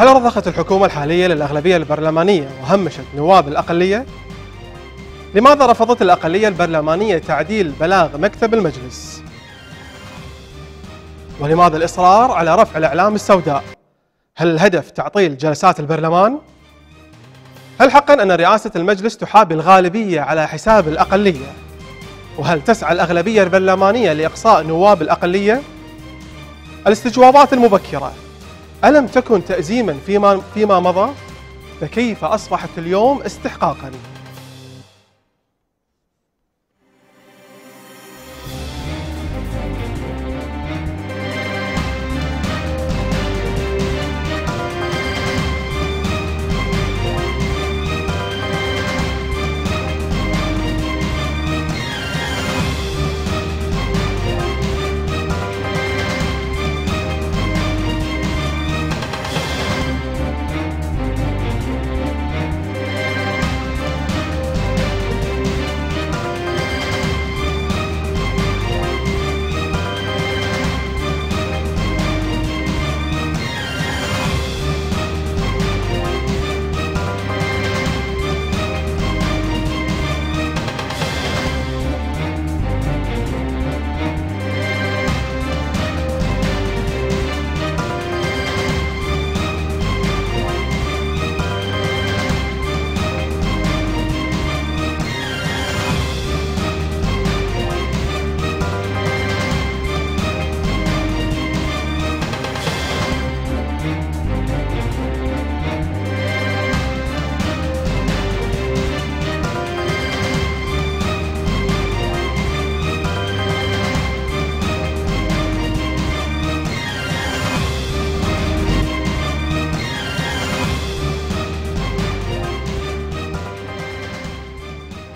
هل رضخت الحكومة الحالية للأغلبية البرلمانية وهمشت نواب الأقلية؟ لماذا رفضت الأقلية البرلمانية تعديل بلاغ مكتب المجلس؟ ولماذا الإصرار على رفع الأعلام السوداء؟ هل الهدف تعطيل جلسات البرلمان؟ هل حقا أن رئاسة المجلس تحابي الغالبية على حساب الأقلية؟ وهل تسعى الأغلبية البرلمانية لإقصاء نواب الأقلية؟ الاستجوابات المبكرة ألم تكن تأزيما فيما, فيما مضى فكيف أصبحت اليوم استحقاقا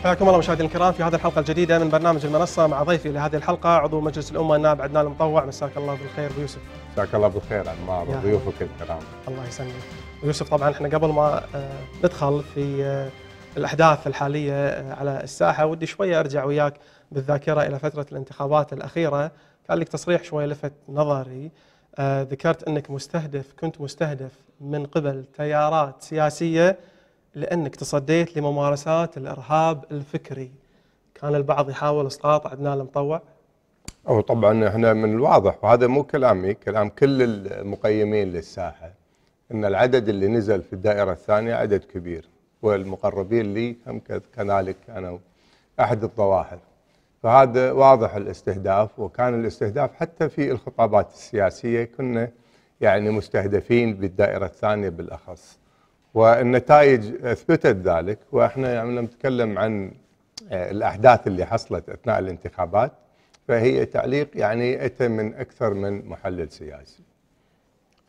حياكم الله مشاهدينا الكرام في هذه الحلقه الجديده من برنامج المنصه مع ضيفي لهذه الحلقه عضو مجلس الامه النائب عدنان المطوع مساك الله بالخير ابو يوسف. مساك الله بالخير انمار وضيوفك الكرام. الله يسلمك. يوسف طبعا احنا قبل ما آه، ندخل في آه، الاحداث الحاليه آه، على الساحه ودي شويه ارجع وياك بالذاكره الى فتره الانتخابات الاخيره كان لك تصريح شويه لفت نظري ذكرت انك مستهدف كنت مستهدف من قبل تيارات سياسيه لانك تصديت لممارسات الارهاب الفكري كان البعض يحاول اسقاط عدنان المطوع او طبعا احنا من الواضح وهذا مو كلامي إيه، كلام كل المقيمين للساحه ان العدد اللي نزل في الدائره الثانيه عدد كبير والمقربين لي هم كذلك انا احد الظواهر فهذا واضح الاستهداف وكان الاستهداف حتى في الخطابات السياسيه كنا يعني مستهدفين بالدائره الثانيه بالاخص والنتائج اثبتت ذلك واحنا يعني نتكلم عن آه، الاحداث اللي حصلت اثناء الانتخابات فهي تعليق يعني اتى من اكثر من محلل سياسي.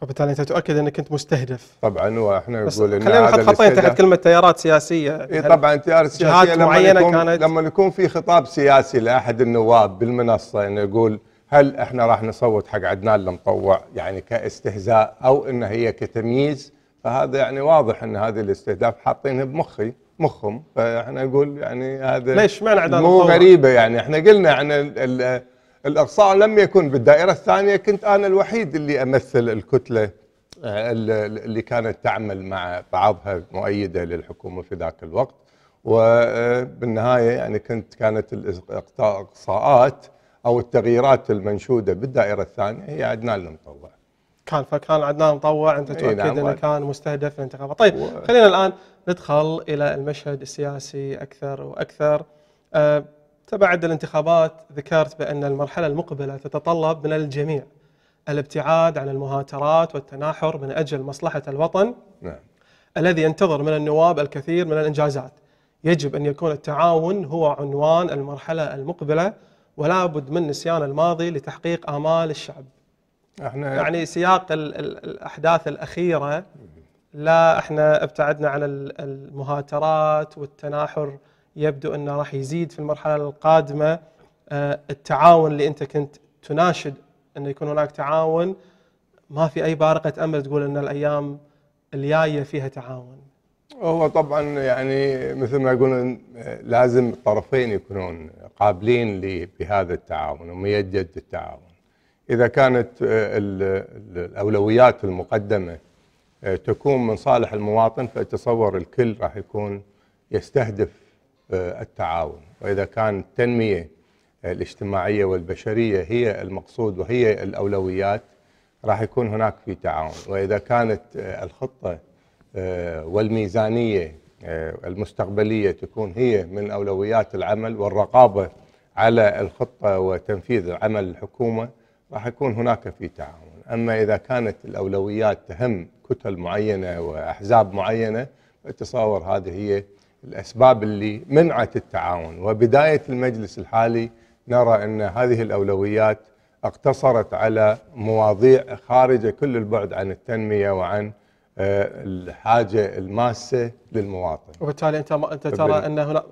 فبالتالي انت تؤكد انك انت مستهدف. طبعا واحنا نقول ان خلينا نحط خطين تحت كلمه تيارات سياسيه. اي طبعا تيارات سياسيه لما معينه يكون كانت لما يكون في خطاب سياسي لاحد النواب بالمنصه انه يقول هل احنا راح نصوت حق عدنان المطوع يعني كاستهزاء او ان هي كتمييز فهذا يعني واضح ان هذه الاستهداف حاطينها بمخي مخهم فاحنا نقول يعني هذا ليش معنى عدالة مو غريبه يعني احنا قلنا عن الاقصاء لم يكن بالدائره الثانيه كنت انا الوحيد اللي امثل الكتله آه، اللي كانت تعمل مع بعضها مؤيده للحكومه في ذاك الوقت وبالنهايه آه، يعني كنت كانت الاقصاءات او التغييرات المنشوده بالدائره الثانيه هي عدنان المطوع كان فكان عدنان مطوع انت إيه، تؤكد نعم، انه كان مستهدف في الانتخابات طيب و... خلينا الان ندخل الى المشهد السياسي اكثر واكثر أه تبعد الانتخابات ذكرت بان المرحله المقبله تتطلب من الجميع الابتعاد عن المهاترات والتناحر من اجل مصلحه الوطن نعم. الذي ينتظر من النواب الكثير من الانجازات يجب ان يكون التعاون هو عنوان المرحله المقبله ولا بد من نسيان الماضي لتحقيق امال الشعب احنا يعني سياق الـ الـ الاحداث الاخيره لا احنا ابتعدنا عن المهاترات والتناحر يبدو انه راح يزيد في المرحله القادمه آه، التعاون اللي انت كنت تناشد انه يكون هناك تعاون ما في اي بارقه امل تقول ان الايام الجايه فيها تعاون. هو طبعا يعني مثل ما يقولون آه، لازم الطرفين يكونون قابلين بهذا التعاون وميجد التعاون. إذا كانت آه، الأولويات المقدمة آه، تكون من صالح المواطن فأتصور الكل راح يكون يستهدف آه، التعاون وإذا كان التنمية الاجتماعية والبشرية هي المقصود وهي الأولويات راح يكون هناك في تعاون وإذا كانت الخطة والميزانية المستقبلية تكون هي من أولويات العمل والرقابة على الخطة وتنفيذ عمل الحكومة راح يكون هناك في تعاون أما إذا كانت الأولويات تهم كتل معينة وأحزاب معينة أتصور هذه هي الأسباب اللي منعت التعاون وبداية المجلس الحالي نرى أن هذه الأولويات اقتصرت على مواضيع خارجة كل البعد عن التنمية وعن آه، الحاجه الماسه للمواطن. وبالتالي انت ما انت ترى ان هنا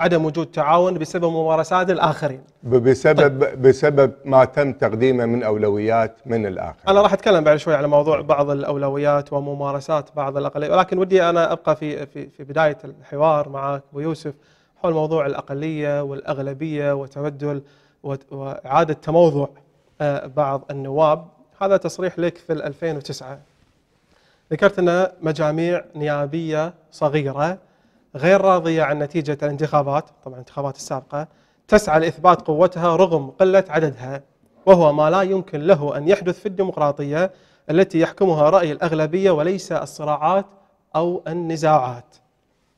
عدم وجود تعاون بسبب ممارسات الاخرين. بسبب طيب. بسبب ما تم تقديمه من اولويات من الاخر. انا راح اتكلم بعد شوي على موضوع بعض الاولويات وممارسات بعض الاقليه ولكن ودي انا ابقى في في في بدايه الحوار معك ابو يوسف حول موضوع الاقليه والاغلبيه وتبدل واعاده تموضع آه، بعض النواب هذا تصريح لك في 2009 ذكرت أن مجاميع نيابية صغيرة غير راضية عن نتيجة الانتخابات طبعا الانتخابات السابقة تسعى لإثبات قوتها رغم قلة عددها وهو ما لا يمكن له أن يحدث في الديمقراطية التي يحكمها رأي الأغلبية وليس الصراعات أو النزاعات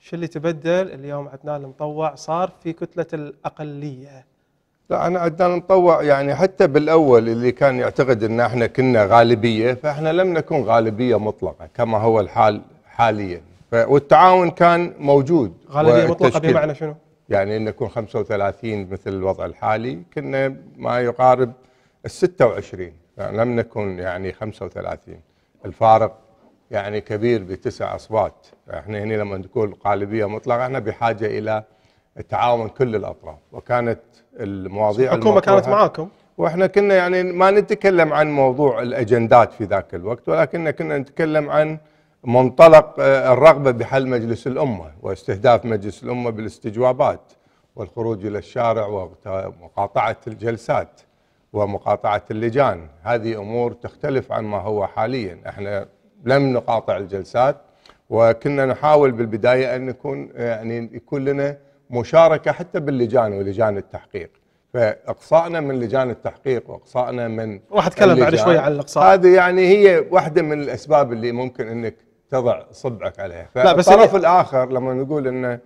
شو اللي تبدل اليوم عدنان المطوع صار في كتلة الأقلية لا انا عدنان نطوع يعني حتى بالاول اللي كان يعتقد ان احنا كنا غالبيه فاحنا لم نكن غالبيه مطلقه كما هو الحال حاليا والتعاون كان موجود غالبيه مطلقه بمعنى شنو؟ يعني نكون 35 مثل الوضع الحالي كنا ما يقارب ال 26 يعني لم نكن يعني 35 الفارق يعني كبير بتسع اصوات احنا هنا لما نقول غالبيه مطلقه احنا بحاجه الى تعاون كل الاطراف وكانت المواضيع الحكومه كانت معاكم واحنا كنا يعني ما نتكلم عن موضوع الاجندات في ذاك الوقت ولكن كنا نتكلم عن منطلق آه، الرغبه بحل مجلس الامه واستهداف مجلس الامه بالاستجوابات والخروج الى الشارع ومقاطعه الجلسات ومقاطعه اللجان هذه امور تختلف عن ما هو حاليا احنا لم نقاطع الجلسات وكنا نحاول بالبدايه ان نكون آه، يعني يكون لنا مشاركه حتى باللجان ولجان التحقيق فاقصائنا من لجان التحقيق واقصائنا من راح اتكلم بعد شوي عن الاقصاء هذه يعني هي واحده من الاسباب اللي ممكن انك تضع صبعك عليها فالطرف يعني الاخر لما نقول انه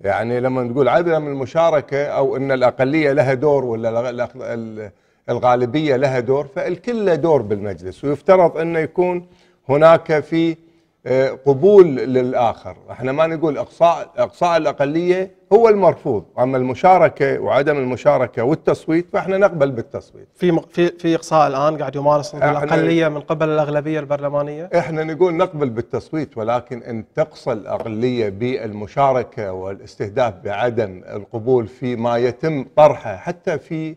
يعني لما نقول عدم المشاركه او ان الاقليه لها دور ولا الغالبيه لها دور فالكل له دور بالمجلس ويفترض انه يكون هناك في قبول للاخر، احنا ما نقول اقصاء اقصاء الاقليه هو المرفوض، اما المشاركه وعدم المشاركه والتصويت فاحنا نقبل بالتصويت. في في في اقصاء الان قاعد يمارس ضد الاقليه من قبل الاغلبيه البرلمانيه؟ احنا نقول نقبل بالتصويت ولكن ان تقصى الاقليه بالمشاركه والاستهداف بعدم القبول فيما يتم طرحه حتى في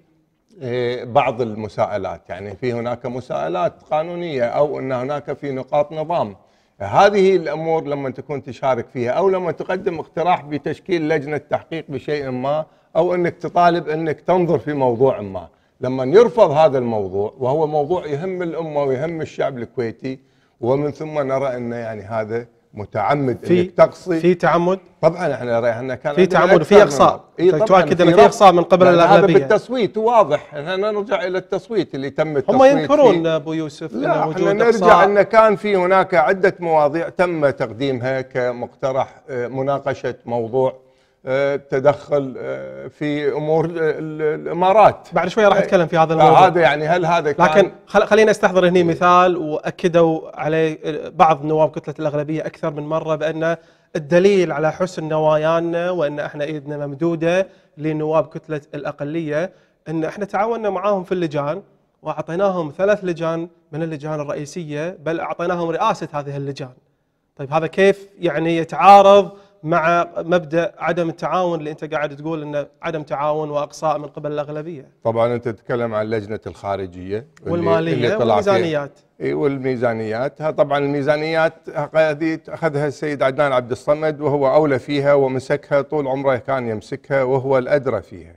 آه، بعض المساءلات، يعني في هناك مساءلات قانونيه او ان هناك في نقاط نظام. هذه الامور لما تكون تشارك فيها او لما تقدم اقتراح بتشكيل لجنه تحقيق بشيء ما او انك تطالب انك تنظر في موضوع ما، لما يرفض هذا الموضوع وهو موضوع يهم الامه ويهم الشعب الكويتي ومن ثم نرى ان يعني هذا متعمد في انك تقصي في تعمد طبعا احنا رايحنا كان في تعمد وفي اقصاء تؤكد ان في اقصاء من قبل الاغلبيه هذا بالتصويت واضح احنا نرجع الى التصويت اللي تم التصويت هم ينكرون فيه. ابو يوسف لا انه وجود احنا نرجع ان كان في هناك عده مواضيع تم تقديمها كمقترح آه، مناقشه موضوع آه، تدخل آه، في امور آه، الامارات بعد شوي راح اتكلم في هذا الموضوع هذا يعني هل هذا كان لكن خلينا استحضر هنا إيه. مثال واكدوا عليه بعض نواب كتله الاغلبيه اكثر من مره بان الدليل على حسن نوايانا وان احنا ايدنا ممدوده لنواب كتله الاقليه ان احنا تعاوننا معاهم في اللجان واعطيناهم ثلاث لجان من اللجان الرئيسيه بل اعطيناهم رئاسه هذه اللجان. طيب هذا كيف يعني يتعارض مع مبدا عدم التعاون اللي انت قاعد تقول انه عدم تعاون واقصاء من قبل الاغلبيه. طبعا انت تتكلم عن لجنه الخارجيه والماليه اللي والميزانيات. اي والميزانيات، طبعا الميزانيات هذه اخذها السيد عدنان عبد الصمد وهو اولى فيها ومسكها طول عمره كان يمسكها وهو الادرى فيها.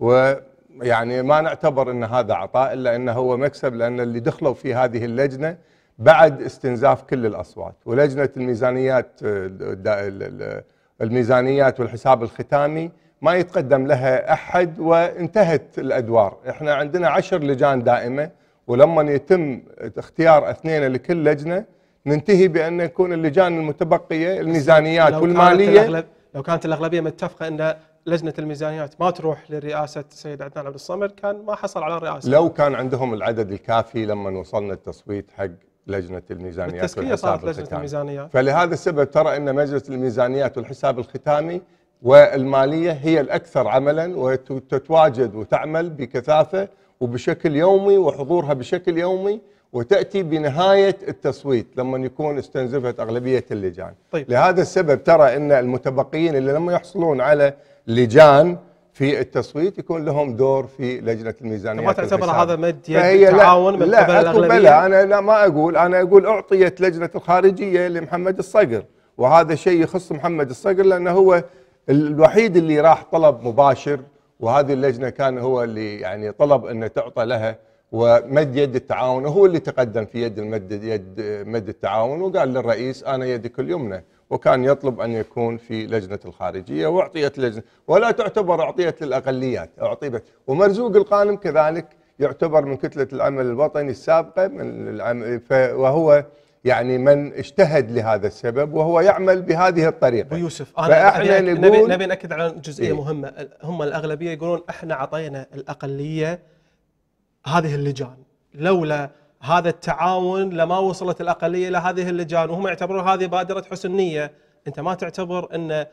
ويعني ما نعتبر ان هذا عطاء الا انه هو مكسب لان اللي دخلوا في هذه اللجنه بعد استنزاف كل الاصوات ولجنه الميزانيات آه، الميزانيات والحساب الختامي ما يتقدم لها احد وانتهت الادوار احنا عندنا عشر لجان دائمه ولما يتم اختيار اثنين لكل لجنه ننتهي بان يكون اللجان المتبقيه الميزانيات لو والماليه كانت الأغلب لو كانت الاغلبيه متفقه ان لجنه الميزانيات ما تروح لرئاسه السيد عدنان عبد الصمد كان ما حصل على الرئاسه لو كان عندهم العدد الكافي لما وصلنا التصويت حق لجنه الميزانيات بالتزكيه صارت لجنه الختامي. الميزانيات فلهذا السبب ترى ان مجلس الميزانيات والحساب الختامي والماليه هي الاكثر عملا وتتواجد وتعمل بكثافه وبشكل يومي وحضورها بشكل يومي وتاتي بنهايه التصويت لما يكون استنزفت اغلبيه اللجان طيب. لهذا السبب ترى ان المتبقيين اللي لما يحصلون على لجان في التصويت يكون لهم دور في لجنه الميزانيه ما تعتبر هذا مد يد تعاون من قبل الاغلبيه لا انا لا ما اقول انا اقول اعطيت لجنه الخارجيه لمحمد الصقر وهذا شيء يخص محمد الصقر لانه هو الوحيد اللي راح طلب مباشر وهذه اللجنه كان هو اللي يعني طلب انه تعطى لها ومد يد التعاون وهو اللي تقدم في يد المد يد مد التعاون وقال للرئيس انا يدك اليمنى وكان يطلب أن يكون في لجنة الخارجية وأعطيت لجنة ولا تعتبر أعطيت للأقليات أعطيت ومرزوق القانم كذلك يعتبر من كتلة العمل الوطني السابقة من العمل وهو يعني من اجتهد لهذا السبب وهو يعمل بهذه الطريقه ابو يوسف انا نبي, نقول نبي ناكد على جزئيه إيه؟ مهمه هم الاغلبيه يقولون احنا اعطينا الاقليه هذه اللجان لولا هذا التعاون لما وصلت الاقليه الى هذه اللجان وهم يعتبرون هذه بادره حسن نيه، انت ما تعتبر ان آه،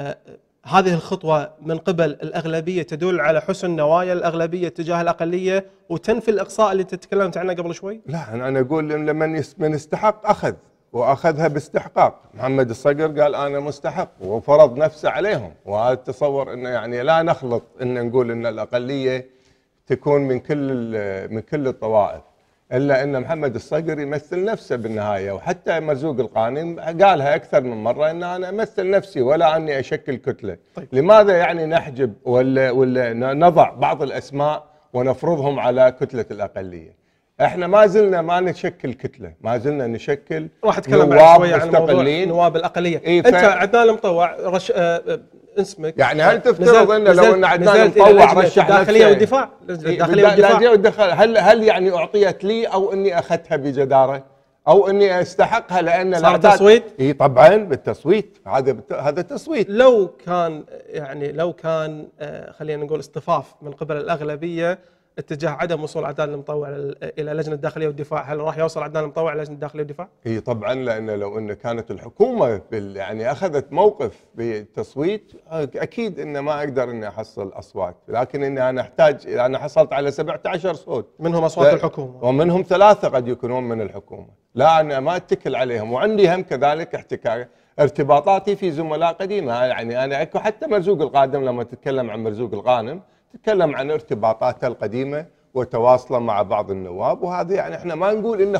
آه، هذه الخطوه من قبل الاغلبيه تدل على حسن نوايا الاغلبيه تجاه الاقليه وتنفي الاقصاء اللي تكلمت عنه قبل شوي؟ لا انا اقول لمن من استحق اخذ واخذها باستحقاق، محمد الصقر قال انا مستحق وفرض نفسه عليهم، واتصور انه يعني لا نخلط ان نقول ان الاقليه تكون من كل من كل الطوائف. الا ان محمد الصقر يمثل نفسه بالنهايه وحتى مرزوق القاني قالها اكثر من مره ان انا امثل نفسي ولا اني اشكل كتله طيب. لماذا يعني نحجب ولا ولا نضع بعض الاسماء ونفرضهم على كتله الاقليه احنا ما زلنا ما نشكل كتله ما زلنا نشكل راح اتكلم بعد شويه عن نواب الاقليه إيه ف... انت عدنان المطوع رش... آه، آه، اسمك يعني هل تفترض ان لو ان عدنان مطوع رشح الداخليه والدفاع الداخليه إيه، والدفاع هل هل يعني اعطيت لي او اني اخذتها بجداره او اني استحقها لان صار تصويت؟ اي طبعا بالتصويت هذا بت... هذا تصويت لو كان يعني لو كان آه، خلينا نقول اصطفاف من قبل الاغلبيه اتجاه عدم وصول عدنان المطوع الى لجنه الداخليه والدفاع هل راح يوصل عدنان المطوع الى لجنه الداخليه والدفاع اي طبعا لان لو ان كانت الحكومه يعني اخذت موقف بالتصويت اكيد ان ما اقدر اني احصل اصوات لكن اني انا احتاج انا حصلت على 17 صوت منهم اصوات ف... الحكومه ومنهم ثلاثه قد يكونون من الحكومه لا انا ما اتكل عليهم وعندي هم كذلك احتكاك ارتباطاتي في زملاء قديمه يعني انا اكو حتى مرزوق القادم لما تتكلم عن مرزوق الغانم تكلم عن ارتباطاته القديمه وتواصله مع بعض النواب وهذا يعني احنا ما نقول ان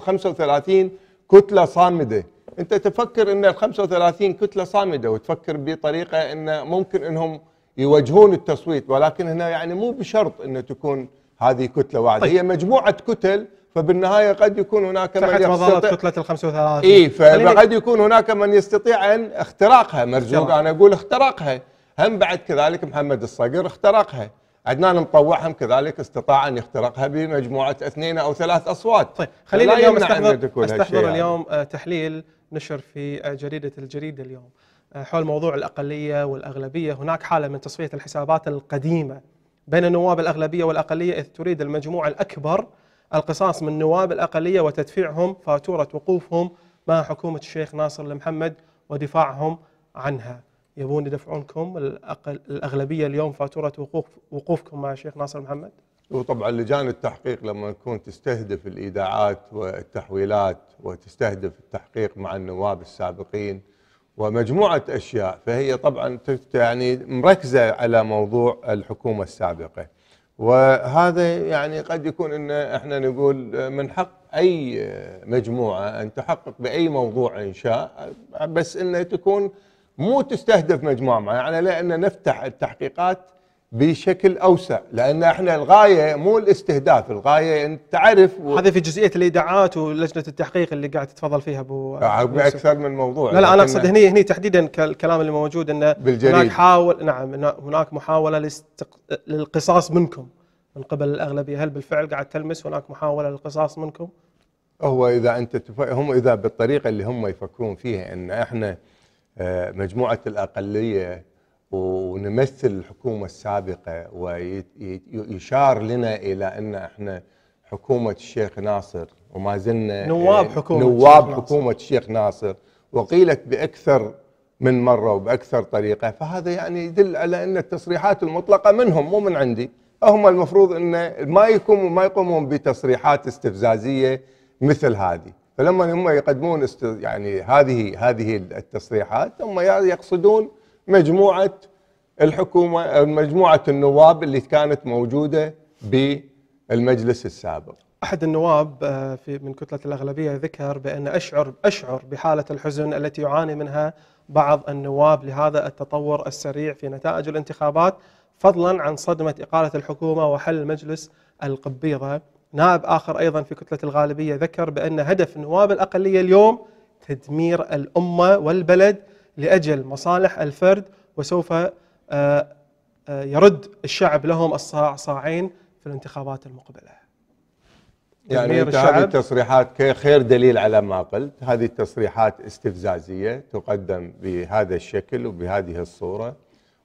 35 كتله صامده انت تفكر ان ال 35 كتله صامده وتفكر بطريقه ان ممكن انهم يوجهون التصويت ولكن هنا يعني مو بشرط ان تكون هذه كتله واحده طيب. هي مجموعه كتل فبالنهايه قد يكون هناك من يستطيع تحت كتله ال 35 اي فقد يكون هناك من يستطيع ان اختراقها مرزوق انا اقول اختراقها هم بعد كذلك محمد الصقر اخترقها عدنان مطوع هم كذلك استطاع ان يخترقها بمجموعه اثنين او ثلاث اصوات طيب خلينا اليوم استحضر, استحضر يعني. اليوم يعني. تحليل نشر في آه، جريده الجريده اليوم آه، حول موضوع الاقليه والاغلبيه هناك حاله من تصفيه الحسابات القديمه بين النواب الاغلبيه والاقليه اذ تريد المجموعه الاكبر القصاص من نواب الاقليه وتدفيعهم فاتوره وقوفهم مع حكومه الشيخ ناصر المحمد ودفاعهم عنها يبون يدفعونكم الأقل الأغلبية اليوم فاتورة وقوف وقوفكم مع الشيخ ناصر محمد؟ وطبعا لجان التحقيق لما تكون تستهدف الإيداعات والتحويلات وتستهدف التحقيق مع النواب السابقين ومجموعة أشياء فهي طبعا يعني مركزة على موضوع الحكومة السابقة وهذا يعني قد يكون ان احنا نقول من حق اي مجموعه ان تحقق باي موضوع ان شاء بس انه تكون مو تستهدف مجموعة معينة يعني لأن نفتح التحقيقات بشكل اوسع لان احنا الغايه مو الاستهداف الغايه انت تعرف و... هذا في جزئيه الايداعات ولجنه التحقيق اللي قاعد تتفضل فيها ابو آه، باكثر من موضوع لا لا انا اقصد هني هني تحديدا الكلام اللي موجود انه بالجريد. هناك حاول نعم هناك محاوله لاستق... للقصاص منكم من قبل الاغلبيه هل بالفعل قاعد تلمس هناك محاوله للقصاص منكم؟ هو اذا انت تف... هم اذا بالطريقه اللي هم يفكرون فيها ان احنا مجموعة الأقلية ونمثل الحكومة السابقة ويشار لنا إلى أن احنا حكومة الشيخ ناصر وما زلنا نواب حكومة إيه، نواب الشيخ حكومة الشيخ ناصر وقيلت بأكثر من مرة وبأكثر طريقة فهذا يعني يدل على أن التصريحات المطلقة منهم مو من عندي هم المفروض أن ما يقومون بتصريحات استفزازية مثل هذه فلما هم يقدمون است... يعني هذه هذه التصريحات هم يقصدون مجموعه الحكومه مجموعه النواب اللي كانت موجوده بالمجلس السابق. احد النواب آه، في من كتله الاغلبيه ذكر بان اشعر اشعر بحاله الحزن التي يعاني منها بعض النواب لهذا التطور السريع في نتائج الانتخابات فضلا عن صدمه اقاله الحكومه وحل مجلس القبيضه نائب آخر أيضا في كتلة الغالبية ذكر بأن هدف نواب الأقلية اليوم تدمير الأمة والبلد لأجل مصالح الفرد وسوف آه، آه، يرد الشعب لهم الصاع صاعين في الانتخابات المقبله. يعني انت هذه التصريحات خير دليل على ما قلت، هذه التصريحات استفزازيه تقدم بهذا الشكل وبهذه الصوره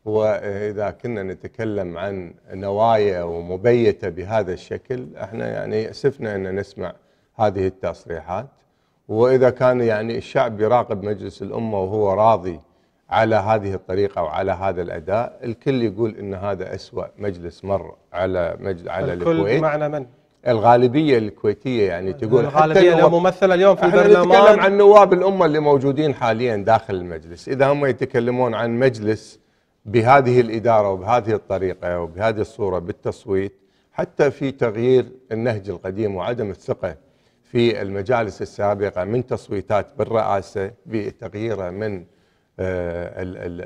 وإذا كنا نتكلم عن نوايا ومبيتة بهذا الشكل احنا يعني أسفنا أن نسمع هذه التصريحات وإذا كان يعني الشعب يراقب مجلس الأمة وهو راضي على هذه الطريقة وعلى هذا الأداء الكل يقول أن هذا أسوأ مجلس مر على مجل على الكل الكويت من؟ الغالبية الكويتية يعني تقول الغالبية لو ممثلة اليوم في البرلمان نتكلم عن نواب الأمة اللي موجودين حاليا داخل المجلس إذا هم يتكلمون عن مجلس بهذه الإدارة وبهذه الطريقة وبهذه الصورة بالتصويت حتى في تغيير النهج القديم وعدم الثقة في المجالس السابقة من تصويتات بالرئاسة بتغييرها من آه،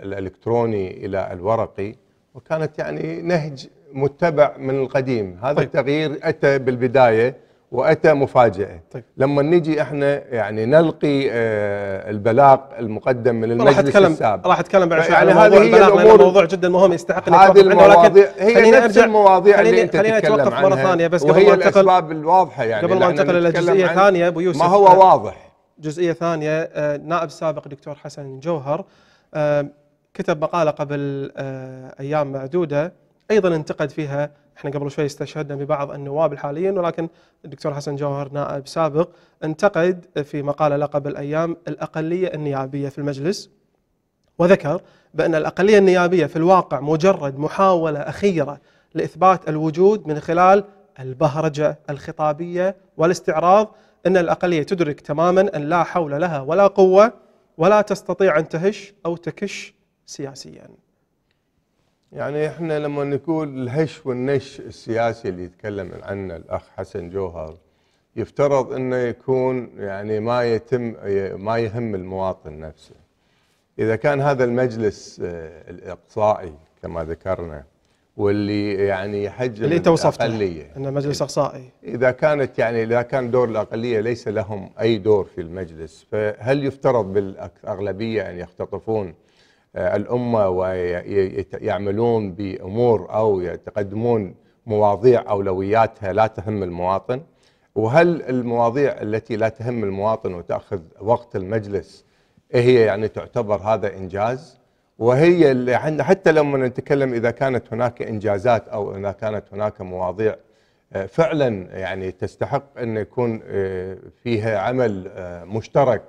الإلكتروني إلى الورقي وكانت يعني نهج متبع من القديم هذا طيب. التغيير أتى بالبداية واتى مفاجاه طيب. لما نجي احنا يعني نلقي آه البلاغ المقدم من المجلس راح السابق راح اتكلم بعد يعني عن هي الأمور موضوع جدا مهم يستحق ان هذه المواضيع هي نفس المواضيع اللي انت خليني اتوقف مره ثانيه بس قبل ما انتقل الاسباب الواضحه يعني قبل ما انتقل الى جزئيه ثانيه ابو يوسف ما هو آه، واضح جزئيه ثانيه آه، نائب سابق دكتور حسن جوهر آه، كتب مقاله قبل ايام معدوده ايضا انتقد فيها احنا قبل شوي استشهدنا ببعض النواب الحاليين ولكن الدكتور حسن جوهر نائب سابق انتقد في مقاله له قبل ايام الاقليه النيابيه في المجلس وذكر بان الاقليه النيابيه في الواقع مجرد محاوله اخيره لاثبات الوجود من خلال البهرجه الخطابيه والاستعراض ان الاقليه تدرك تماما ان لا حول لها ولا قوه ولا تستطيع ان تهش او تكش سياسيا. يعني احنا لما نقول الهش والنش السياسي اللي يتكلم عنه الاخ حسن جوهر يفترض انه يكون يعني ما يتم ما يهم المواطن نفسه. اذا كان هذا المجلس آه، الاقصائي كما ذكرنا واللي يعني يحجم اللي انت وصفته انه مجلس اقصائي اذا كانت يعني اذا كان دور الاقليه ليس لهم اي دور في المجلس فهل يفترض بالاغلبيه ان يختطفون آه، الامه ويعملون بامور او يتقدمون مواضيع اولوياتها لا تهم المواطن؟ وهل المواضيع التي لا تهم المواطن وتاخذ وقت المجلس هي يعني تعتبر هذا انجاز؟ وهي اللي حتى لما نتكلم اذا كانت هناك انجازات او اذا كانت هناك مواضيع آه، فعلا يعني تستحق ان يكون آه، فيها عمل مشترك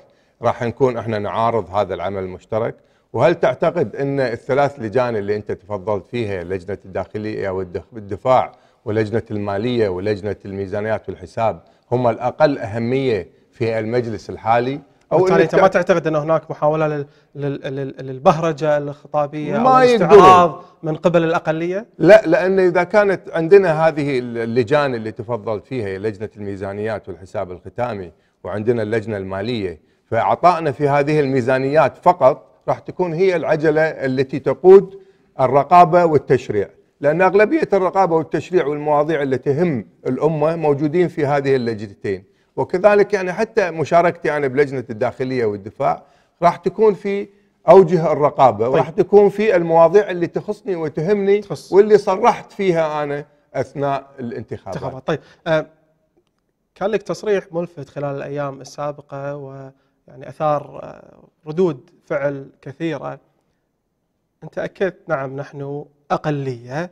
راح نكون احنا نعارض هذا العمل المشترك وهل تعتقد ان الثلاث لجان اللي انت تفضلت فيها لجنه الداخليه والدفاع ولجنه الماليه ولجنه الميزانيات والحساب هم الاقل اهميه في المجلس الحالي او بالتالي انت ما تعتقد ان هناك محاوله للبهرجه الخطابيه او الاستعراض من قبل الاقليه؟ لا لان اذا كانت عندنا هذه اللجان اللي تفضلت فيها لجنه الميزانيات والحساب الختامي وعندنا اللجنه الماليه فاعطائنا في هذه الميزانيات فقط راح تكون هي العجلة التي تقود الرقابة والتشريع لأن أغلبية الرقابة والتشريع والمواضيع التي تهم الأمة موجودين في هذه اللجنتين وكذلك يعني حتى مشاركتي أنا بلجنة الداخلية والدفاع راح تكون في أوجه الرقابة طيب. وراح تكون في المواضيع اللي تخصني وتهمني تخص. واللي صرحت فيها أنا أثناء الانتخابات طيب آه كان لك تصريح ملفت خلال الأيام السابقة و يعني أثار آه، ردود فعل كثيرة أنت أكدت نعم نحن أقلية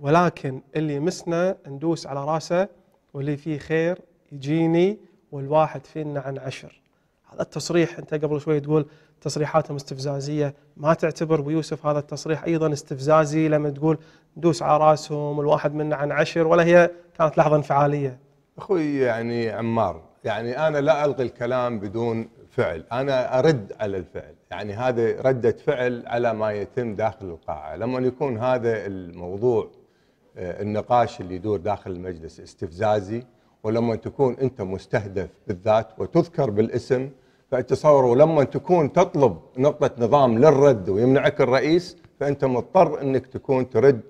ولكن اللي يمسنا ندوس على راسه واللي فيه خير يجيني والواحد فينا عن عشر هذا التصريح أنت قبل شوي تقول تصريحاتهم استفزازية ما تعتبر بيوسف هذا التصريح أيضا استفزازي لما تقول ندوس على راسهم والواحد منا عن عشر ولا هي كانت لحظة انفعالية أخوي يعني عمار يعني أنا لا القي الكلام بدون فعل انا ارد على الفعل يعني هذا رده فعل على ما يتم داخل القاعه لما يكون هذا الموضوع آه، النقاش اللي يدور داخل المجلس استفزازي ولما تكون انت مستهدف بالذات وتذكر بالاسم فتصوروا لما تكون تطلب نقطه نظام للرد ويمنعك الرئيس فانت مضطر انك تكون ترد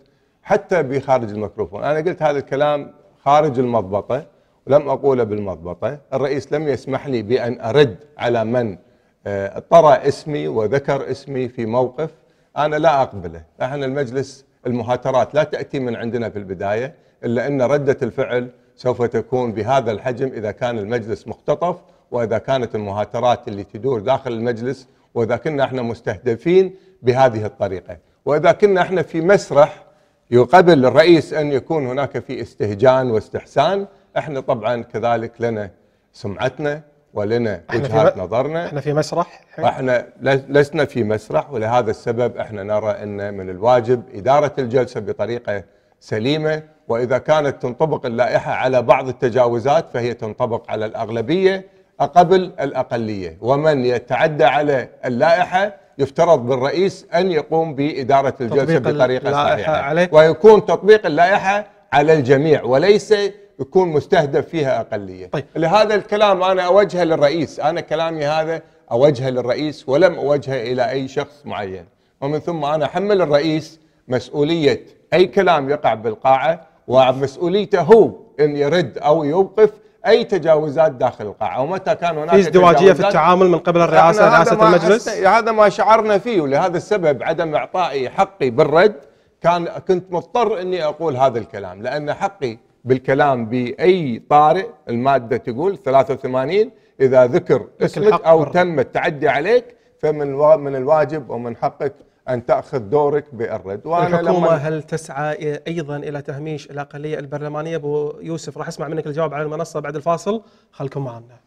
حتى بخارج الميكروفون انا قلت هذا الكلام خارج المضبطه لم أقول بالمضبطة الرئيس لم يسمح لي بأن أرد على من آه، طرى اسمي وذكر اسمي في موقف أنا لا أقبله نحن المجلس المهاترات لا تأتي من عندنا في البداية إلا أن ردة الفعل سوف تكون بهذا الحجم إذا كان المجلس مختطف وإذا كانت المهاترات اللي تدور داخل المجلس وإذا كنا احنا مستهدفين بهذه الطريقة وإذا كنا احنا في مسرح يقبل الرئيس أن يكون هناك في استهجان واستحسان احنا طبعا كذلك لنا سمعتنا ولنا وجهات نظرنا احنا في مسرح احنا لسنا في مسرح ولهذا السبب احنا نرى ان من الواجب اداره الجلسه بطريقه سليمه واذا كانت تنطبق اللائحه على بعض التجاوزات فهي تنطبق على الاغلبيه قبل الاقليه ومن يتعدى على اللائحه يفترض بالرئيس ان يقوم باداره الجلسه بطريقه صحيحه ويكون تطبيق اللائحه على الجميع وليس يكون مستهدف فيها اقليه طيب. لهذا الكلام انا اوجهه للرئيس انا كلامي هذا اوجهه للرئيس ولم اوجهه الى اي شخص معين ومن ثم انا احمل الرئيس مسؤوليه اي كلام يقع بالقاعه ومسؤوليته هو ان يرد او يوقف اي تجاوزات داخل القاعه ومتى كان هناك ازدواجيه في التعامل من قبل الرئاسه رئاسه المجلس هذا ما شعرنا فيه ولهذا السبب عدم اعطائي حقي بالرد كان كنت مضطر اني اقول هذا الكلام لان حقي بالكلام باي طارئ الماده تقول 83 اذا ذكر اسمك او تم التعدي عليك فمن من الواجب ومن حقك ان تاخذ دورك بالرد وانا الحكومه هل تسعى ايضا الى تهميش الاقليه البرلمانيه ابو يوسف راح اسمع منك الجواب على المنصه بعد الفاصل خلكم معنا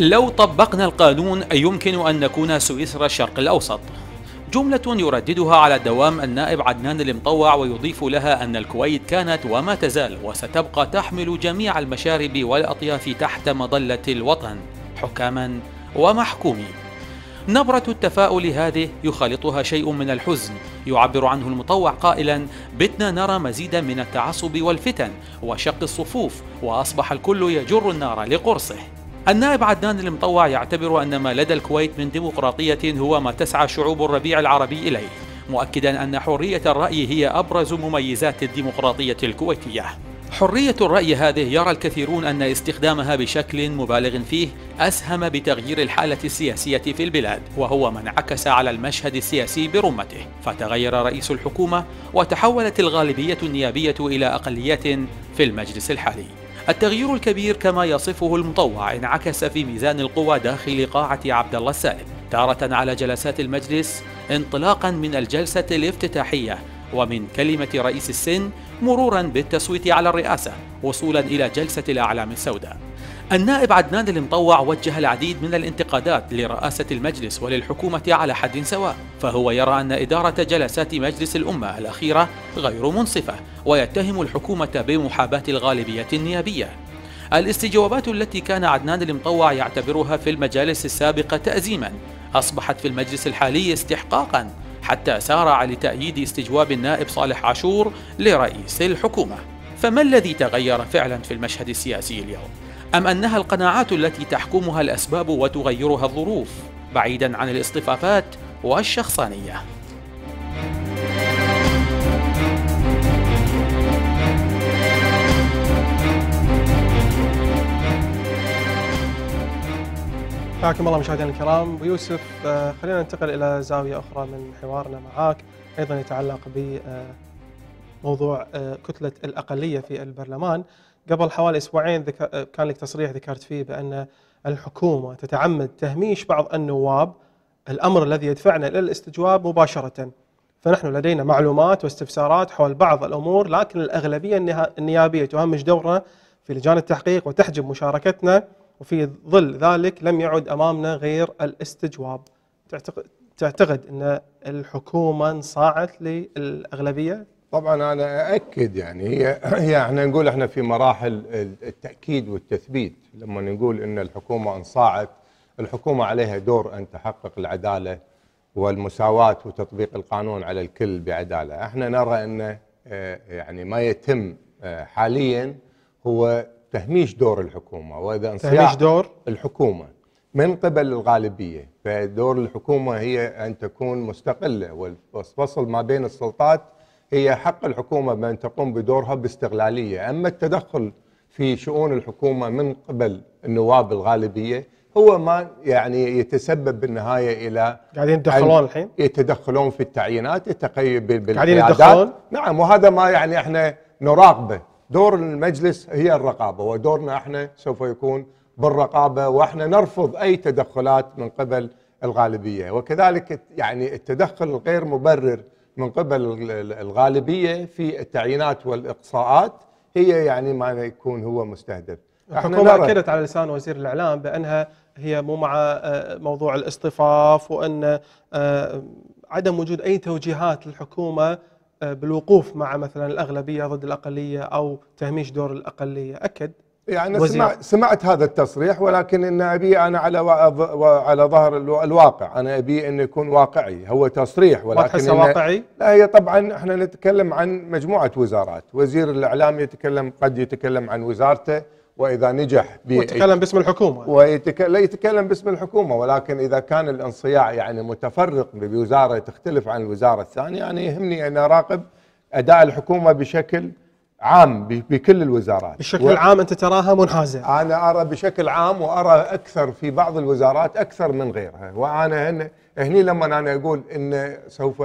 لو طبقنا القانون يمكن أن نكون سويسرا الشرق الأوسط جملة يرددها على الدوام النائب عدنان المطوع ويضيف لها أن الكويت كانت وما تزال وستبقى تحمل جميع المشارب والأطياف تحت مظلة الوطن حكاما ومحكومين نبرة التفاؤل هذه يخالطها شيء من الحزن يعبر عنه المطوع قائلا بتنا نرى مزيدا من التعصب والفتن وشق الصفوف وأصبح الكل يجر النار لقرصه النائب عدنان المطوع يعتبر أن ما لدى الكويت من ديمقراطية هو ما تسعى شعوب الربيع العربي إليه مؤكدا أن حرية الرأي هي أبرز مميزات الديمقراطية الكويتية حرية الرأي هذه يرى الكثيرون أن استخدامها بشكل مبالغ فيه أسهم بتغيير الحالة السياسية في البلاد وهو ما انعكس على المشهد السياسي برمته فتغير رئيس الحكومة وتحولت الغالبية النيابية إلى أقليات في المجلس الحالي التغيير الكبير كما يصفه المطوع انعكس في ميزان القوى داخل قاعة عبد الله السالم تارة على جلسات المجلس انطلاقا من الجلسة الافتتاحية ومن كلمة رئيس السن مرورا بالتصويت على الرئاسة وصولا إلى جلسة الأعلام السوداء النائب عدنان المطوع وجه العديد من الانتقادات لرئاسة المجلس وللحكومة على حد سواء فهو يرى أن إدارة جلسات مجلس الأمة الأخيرة غير منصفة ويتهم الحكومة بمحاباة الغالبية النيابية الاستجوابات التي كان عدنان المطوع يعتبرها في المجالس السابقة تأزيما أصبحت في المجلس الحالي استحقاقا حتى سارع لتأييد استجواب النائب صالح عاشور لرئيس الحكومة فما الذي تغير فعلا في المشهد السياسي اليوم؟ أم أنها القناعات التي تحكمها الأسباب وتغيرها الظروف بعيدا عن الاصطفافات والشخصانية حياكم الله مشاهدينا الكرام ابو يوسف آه، خلينا ننتقل الى زاويه اخرى من حوارنا معك ايضا يتعلق بموضوع آه، كتله الاقليه في البرلمان قبل حوالي اسبوعين ذكر كان لك تصريح ذكرت فيه بان الحكومه تتعمد تهميش بعض النواب الامر الذي يدفعنا الى الاستجواب مباشره فنحن لدينا معلومات واستفسارات حول بعض الامور لكن الاغلبيه النيابيه تهمش دورنا في لجان التحقيق وتحجب مشاركتنا وفي ظل ذلك لم يعد امامنا غير الاستجواب تعتقد تعتقد ان الحكومه انصاعت للاغلبيه طبعا انا اكد يعني هي هي احنا نقول احنا في مراحل التاكيد والتثبيت لما نقول ان الحكومه انصاعت الحكومه عليها دور ان تحقق العداله والمساواه وتطبيق القانون على الكل بعداله، احنا نرى ان آه، يعني ما يتم آه، حاليا هو تهميش دور الحكومه واذا انصياع تهميش دور الحكومه من قبل الغالبيه، فدور الحكومه هي ان تكون مستقله والفصل ما بين السلطات هي حق الحكومة بأن تقوم بدورها باستغلالية أما التدخل في شؤون الحكومة من قبل النواب الغالبية هو ما يعني يتسبب بالنهايه الى قاعدين يتدخلون الحين يتدخلون في التعيينات التقيد قاعدين يتدخلون نعم وهذا ما يعني احنا نراقبه دور المجلس هي الرقابه ودورنا احنا سوف يكون بالرقابه واحنا نرفض اي تدخلات من قبل الغالبيه وكذلك يعني التدخل الغير مبرر من قبل الغالبيه في التعيينات والاقصاءات هي يعني ما يكون هو مستهدف الحكومه اكدت على لسان وزير الاعلام بانها هي مو مع آه، موضوع الاصطفاف وان آه، عدم وجود اي توجيهات للحكومه آه، بالوقوف مع مثلا الاغلبيه ضد الاقليه او تهميش دور الاقليه اكد يعني وزير. سمعت هذا التصريح ولكن ان ابي انا على على ظهر الواقع انا ابي انه يكون واقعي هو تصريح ولكن واقعي لا هي طبعا احنا نتكلم عن مجموعه وزارات وزير الاعلام يتكلم قد يتكلم عن وزارته واذا نجح يتكلم باسم الحكومه ويتكلم لا يتكلم باسم الحكومه ولكن اذا كان الانصياع يعني متفرق بوزاره تختلف عن الوزاره الثانيه انا يعني يهمني ان اراقب اداء الحكومه بشكل عام بكل الوزارات بشكل و... عام انت تراها منحازه انا ارى بشكل عام وارى اكثر في بعض الوزارات اكثر من غيرها وانا هن... هني لما انا اقول ان سوف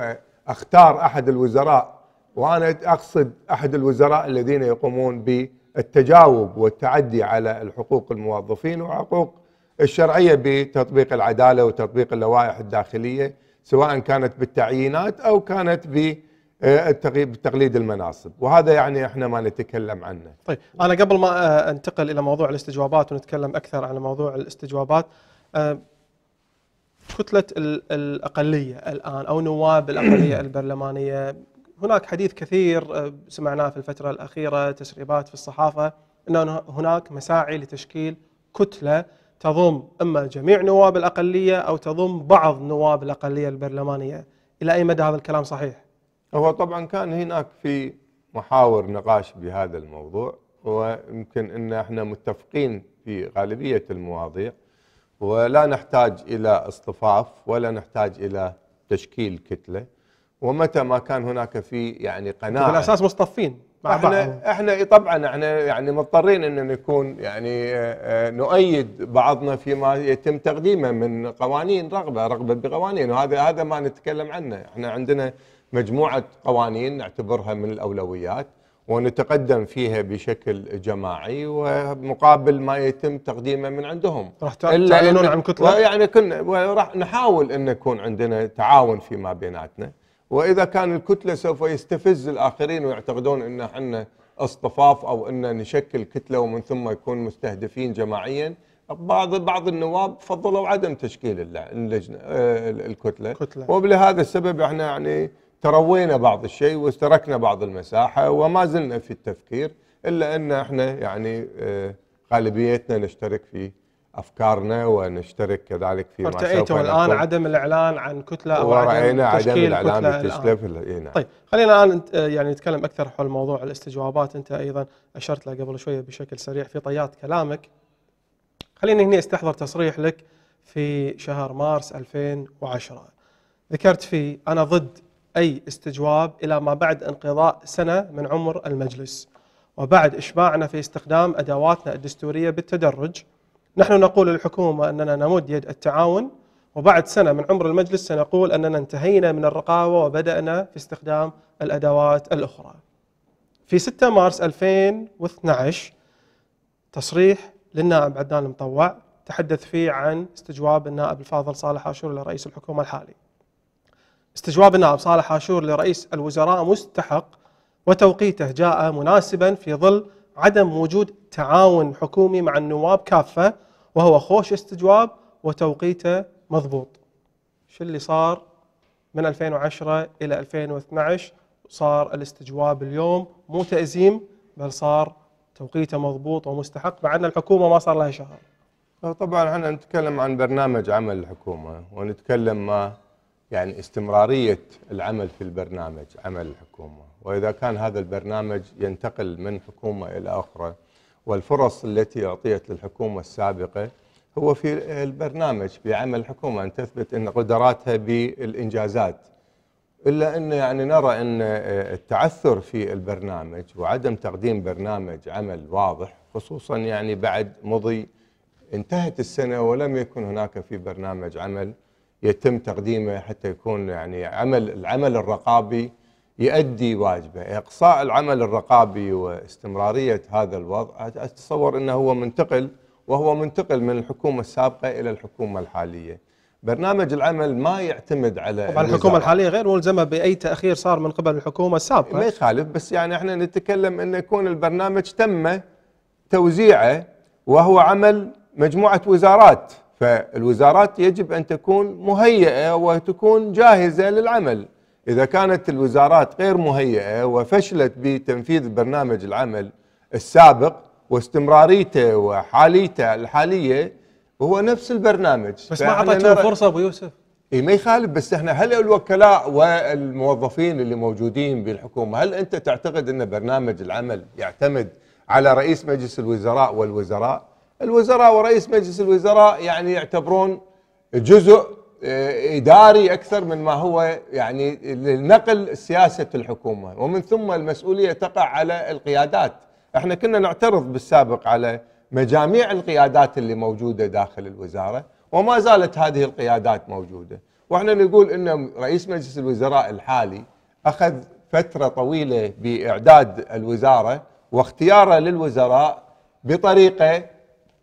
اختار احد الوزراء وانا اقصد احد الوزراء الذين يقومون بالتجاوب والتعدي على الحقوق الموظفين وحقوق الشرعيه بتطبيق العداله وتطبيق اللوائح الداخليه سواء كانت بالتعيينات او كانت ب آه، تقليد المناصب وهذا يعني احنا ما نتكلم عنه طيب انا قبل ما آه، انتقل الى موضوع الاستجوابات ونتكلم اكثر عن موضوع الاستجوابات آه، كتله الاقليه الان او نواب الاقليه البرلمانيه هناك حديث كثير سمعناه في الفتره الاخيره تسريبات في الصحافه ان هناك مساعي لتشكيل كتله تضم اما جميع نواب الاقليه او تضم بعض نواب الاقليه البرلمانيه الى اي مدى هذا الكلام صحيح هو طبعا كان هناك في محاور نقاش بهذا الموضوع ويمكن ان احنا متفقين في غالبيه المواضيع ولا نحتاج الى اصطفاف ولا نحتاج الى تشكيل كتله ومتى ما كان هناك في يعني قناعه بالاساس مصطفين مع احنا بعض. احنا طبعا احنا يعني مضطرين ان نكون يعني آه، آه، نؤيد بعضنا فيما يتم تقديمه من قوانين رغبه رغبه بقوانين وهذا هذا ما نتكلم عنه احنا عندنا مجموعة قوانين نعتبرها من الأولويات ونتقدم فيها بشكل جماعي ومقابل ما يتم تقديمه من عندهم راح تعلنون عن كتله؟ يعني كنا راح نحاول ان يكون عندنا تعاون فيما بيناتنا واذا كان الكتله سوف يستفز الاخرين ويعتقدون ان احنا اصطفاف او ان نشكل كتله ومن ثم يكون مستهدفين جماعيا بعض بعض النواب فضلوا عدم تشكيل اللجنه آه، الكتله, الكتلة. وبلهذا السبب احنا يعني تروينا بعض الشيء واستركنا بعض المساحة وما زلنا في التفكير إلا أن احنا يعني آه، غالبيتنا نشترك في أفكارنا ونشترك كذلك في ارتأيتم الآن عدم الإعلان عن كتلة أو ورأينا عدم, عدم الإعلان إيه نعم. طيب خلينا الآن آه، يعني نتكلم أكثر حول موضوع الاستجوابات أنت أيضا أشرت له قبل شوية بشكل سريع في طيات كلامك خليني هنا استحضر تصريح لك في شهر مارس 2010 ذكرت فيه أنا ضد أي استجواب إلى ما بعد انقضاء سنة من عمر المجلس وبعد إشباعنا في استخدام أدواتنا الدستورية بالتدرج نحن نقول للحكومة أننا نمد يد التعاون وبعد سنة من عمر المجلس سنقول أننا انتهينا من الرقابة وبدأنا في استخدام الأدوات الأخرى في 6 مارس 2012 تصريح للنائب عدنان المطوع تحدث فيه عن استجواب النائب الفاضل صالح عاشور لرئيس الحكومة الحالي استجواب النائب صالح عاشور لرئيس الوزراء مستحق وتوقيته جاء مناسبا في ظل عدم وجود تعاون حكومي مع النواب كافة وهو خوش استجواب وتوقيته مضبوط شو اللي صار من 2010 إلى 2012 صار الاستجواب اليوم مو تأزيم بل صار توقيته مضبوط ومستحق مع أن الحكومة ما صار لها شهر طبعا احنا نتكلم عن برنامج عمل الحكومة ونتكلم ما يعني استمرارية العمل في البرنامج عمل الحكومة وإذا كان هذا البرنامج ينتقل من حكومة إلى أخرى والفرص التي أعطيت للحكومة السابقة هو في البرنامج بعمل الحكومة أن تثبت أن قدراتها بالإنجازات إلا أن يعني نرى أن التعثر في البرنامج وعدم تقديم برنامج عمل واضح خصوصا يعني بعد مضي انتهت السنة ولم يكن هناك في برنامج عمل يتم تقديمه حتى يكون يعني عمل العمل الرقابي يؤدي واجبه إقصاء العمل الرقابي واستمرارية هذا الوضع أتصور أنه هو منتقل وهو منتقل من الحكومة السابقة إلى الحكومة الحالية برنامج العمل ما يعتمد على طبعا الحكومه الحاليه غير ملزمه باي تاخير صار من قبل الحكومه السابقه ما يخالف بس يعني احنا نتكلم انه يكون البرنامج تم توزيعه وهو عمل مجموعه وزارات فالوزارات يجب أن تكون مهيئة وتكون جاهزة للعمل إذا كانت الوزارات غير مهيئة وفشلت بتنفيذ برنامج العمل السابق واستمراريته وحاليته الحالية هو نفس البرنامج بس ما نرى... فرصة أبو يوسف اي ما يخالف بس احنا هل الوكلاء والموظفين اللي موجودين بالحكومه هل انت تعتقد ان برنامج العمل يعتمد على رئيس مجلس الوزراء والوزراء؟ الوزراء ورئيس مجلس الوزراء يعني يعتبرون جزء آه، اداري اكثر من ما هو يعني لنقل سياسه الحكومه ومن ثم المسؤوليه تقع على القيادات احنا كنا نعترض بالسابق على مجاميع القيادات اللي موجوده داخل الوزاره وما زالت هذه القيادات موجوده واحنا نقول ان رئيس مجلس الوزراء الحالي اخذ فتره طويله باعداد الوزاره واختياره للوزراء بطريقه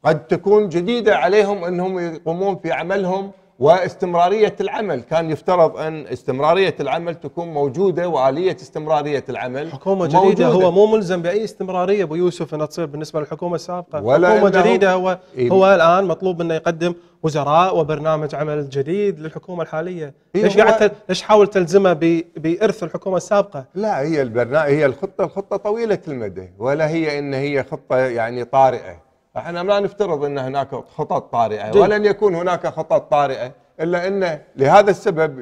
قد تكون جديدة عليهم أنهم يقومون في عملهم واستمرارية العمل كان يفترض أن استمرارية العمل تكون موجودة وآلية استمرارية العمل حكومة جديدة موجودة. هو مو ملزم بأي استمرارية أبو يوسف أنها تصير بالنسبة للحكومة السابقة ولا حكومة جديدة هو, إيه؟ هو الآن مطلوب أنه يقدم وزراء وبرنامج عمل جديد للحكومة الحالية إيه ليش قاعد تل... ليش حاول تلزمه ب... بإرث الحكومة السابقة لا هي البرنامج هي الخطة الخطة طويلة المدى ولا هي أن هي خطة يعني طارئة احنا لا نفترض ان هناك خطط طارئه جيد. ولن يكون هناك خطط طارئه الا ان لهذا السبب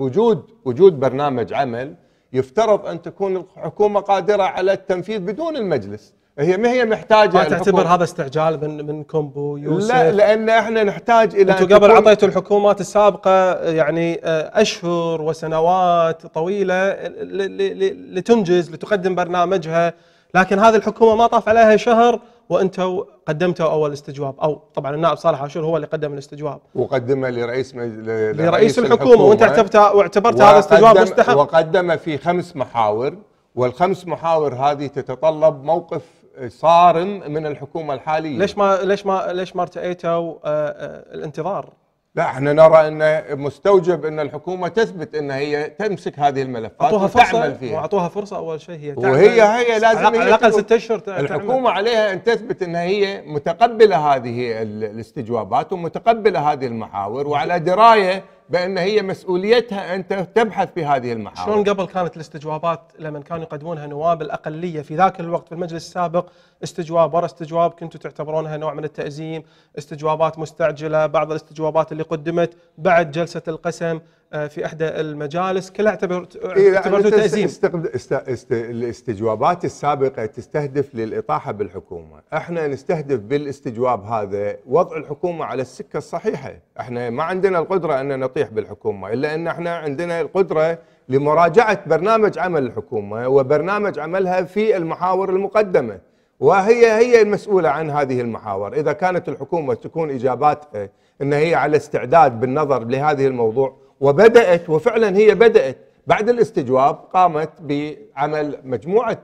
وجود وجود برنامج عمل يفترض ان تكون الحكومه قادره على التنفيذ بدون المجلس هي ما هي محتاجه ما تعتبر هذا استعجال من منكم بو يوسف لا لان احنا نحتاج الى انتم قبل اعطيتوا الحكومات السابقه يعني آه، اشهر وسنوات طويله لتنجز لتقدم برنامجها لكن هذه الحكومه ما طاف عليها شهر وانتم قدمتوا اول استجواب او طبعا النائب صالح عاشور هو اللي قدم الاستجواب وقدمه لرئيس مج... لرئيس, لرئيس الحكومه, الحكومة وانت اعتبرت واعتبرت هذا استجواب مستحق وقدم في خمس محاور والخمس محاور هذه تتطلب موقف صارم من الحكومه الحاليه ليش ما ليش ما ليش ما ارتأيتوا آه، آه، الانتظار لا احنا نرى ان مستوجب ان الحكومه تثبت ان هي تمسك هذه الملفات أعطوها فرصة وتعمل فيها واعطوها فرصه اول شيء هي تعمل وهي هي لازم على الاقل ست اشهر الحكومه عليها ان تثبت ان هي متقبله هذه الاستجوابات ومتقبله هذه المحاور وعلى درايه بان هي مسؤوليتها ان تبحث في هذه المحاور. شلون قبل كانت الاستجوابات لما كانوا يقدمونها نواب الاقليه في ذاك الوقت في المجلس السابق استجواب ورا استجواب كنتوا تعتبرونها نوع من التازيم، استجوابات مستعجله، بعض الاستجوابات اللي قدمت بعد جلسه القسم آه، في احدى المجالس كل اعتبرت إيه، يعني اعتبرته إيه تازيم استقد... است... است... الاستجوابات السابقه تستهدف للاطاحه بالحكومه، احنا نستهدف بالاستجواب هذا وضع الحكومه على السكه الصحيحه، احنا ما عندنا القدره ان نطيح بالحكومه الا ان احنا عندنا القدره لمراجعه برنامج عمل الحكومه وبرنامج عملها في المحاور المقدمه، وهي هي المسؤوله عن هذه المحاور، اذا كانت الحكومه تكون اجاباتها ان هي على استعداد بالنظر لهذه الموضوع وبدأت وفعلا هي بدأت بعد الاستجواب قامت بعمل مجموعة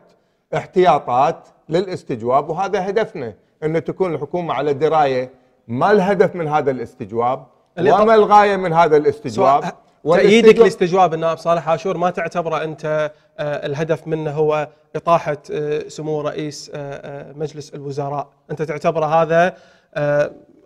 احتياطات للاستجواب وهذا هدفنا أن تكون الحكومة على دراية ما الهدف من هذا الاستجواب وما الغاية من هذا الاستجواب تأييدك لاستجواب النائب صالح عاشور ما تعتبره أنت آه، الهدف منه هو إطاحة آه، سمو رئيس آه، مجلس الوزراء أنت تعتبره هذا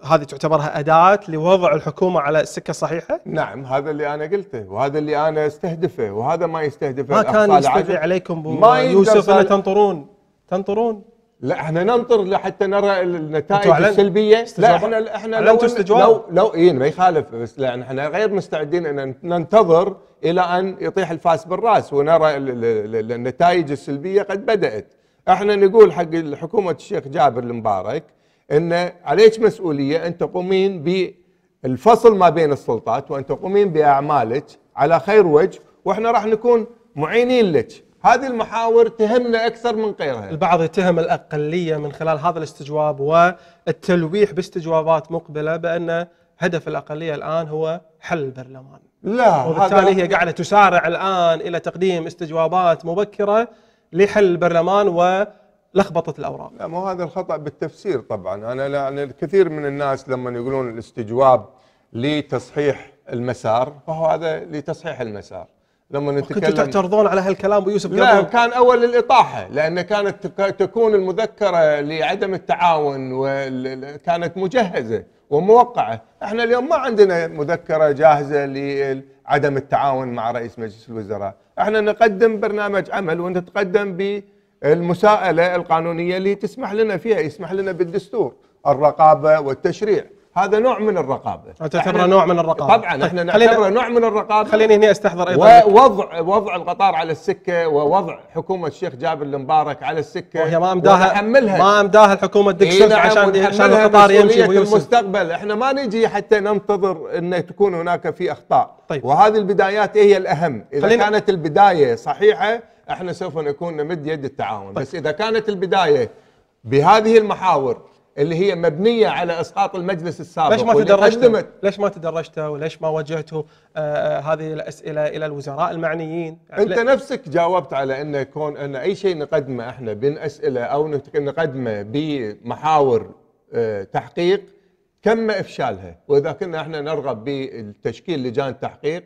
هذه تعتبرها اداه لوضع الحكومه على السكه الصحيحه؟ نعم هذا اللي انا قلته وهذا اللي انا استهدفه وهذا ما يستهدفه ما كان يستدعي عليكم بو يوسف ان تنطرون تنطرون لا احنا ننطر لحتى نرى النتائج السلبيه لا احنا احنا لو لو لو اي ما يخالف بس لا احنا غير مستعدين ان ننتظر الى ان يطيح الفاس بالراس ونرى النتائج السلبيه قد بدات احنا نقول حق حكومه الشيخ جابر المبارك ان عليك مسؤوليه ان تقومين بالفصل ما بين السلطات وان تقومين باعمالك على خير وجه واحنا راح نكون معينين لك هذه المحاور تهمنا اكثر من غيرها البعض يتهم الاقليه من خلال هذا الاستجواب والتلويح باستجوابات مقبله بان هدف الاقليه الان هو حل البرلمان لا وبالتالي هي قاعده تسارع الان الى تقديم استجوابات مبكره لحل البرلمان و لخبطت الاوراق لا مو هذا الخطا بالتفسير طبعا انا يعني الكثير من الناس لما يقولون الاستجواب لتصحيح المسار فهو هذا لتصحيح المسار لما نتكلم كنتوا تعترضون على هالكلام ويوسف لا كان اول الاطاحه لان كانت تكون المذكره لعدم التعاون وكانت مجهزه وموقعه، احنا اليوم ما عندنا مذكره جاهزه لعدم التعاون مع رئيس مجلس الوزراء، احنا نقدم برنامج عمل ونتقدم ب المساءلة القانونية اللي تسمح لنا فيها يسمح لنا بالدستور الرقابة والتشريع هذا نوع من الرقابه تعتبره نوع من الرقابه طبعا احنا نعتبره نوع من الرقابه خليني هنا استحضر ايضا ووضع وضع القطار على السكه ووضع حكومه الشيخ جابر المبارك على السكه وهي ما امداها ما امداها الحكومه دكسوس إيه نعم، عشان عشان القطار يمشي ويوصل المستقبل احنا ما نجي حتى ننتظر ان تكون هناك في اخطاء طيب. وهذه البدايات هي الاهم اذا كانت البدايه صحيحه احنا سوف نكون نمد يد التعاون طيب. بس اذا كانت البدايه بهذه المحاور اللي هي مبنيه على اسقاط المجلس السابق ليش ما تدرجته؟ ليش ما تدرجته؟ وليش ما وجهته آه, آه، هذه الاسئله الى الوزراء المعنيين؟ يعني انت نفسك جاوبت على ان يكون ان اي شيء نقدمه احنا بين اسئله او نقدمه بمحاور آه تحقيق تم افشالها، واذا كنا احنا نرغب بتشكيل لجان تحقيق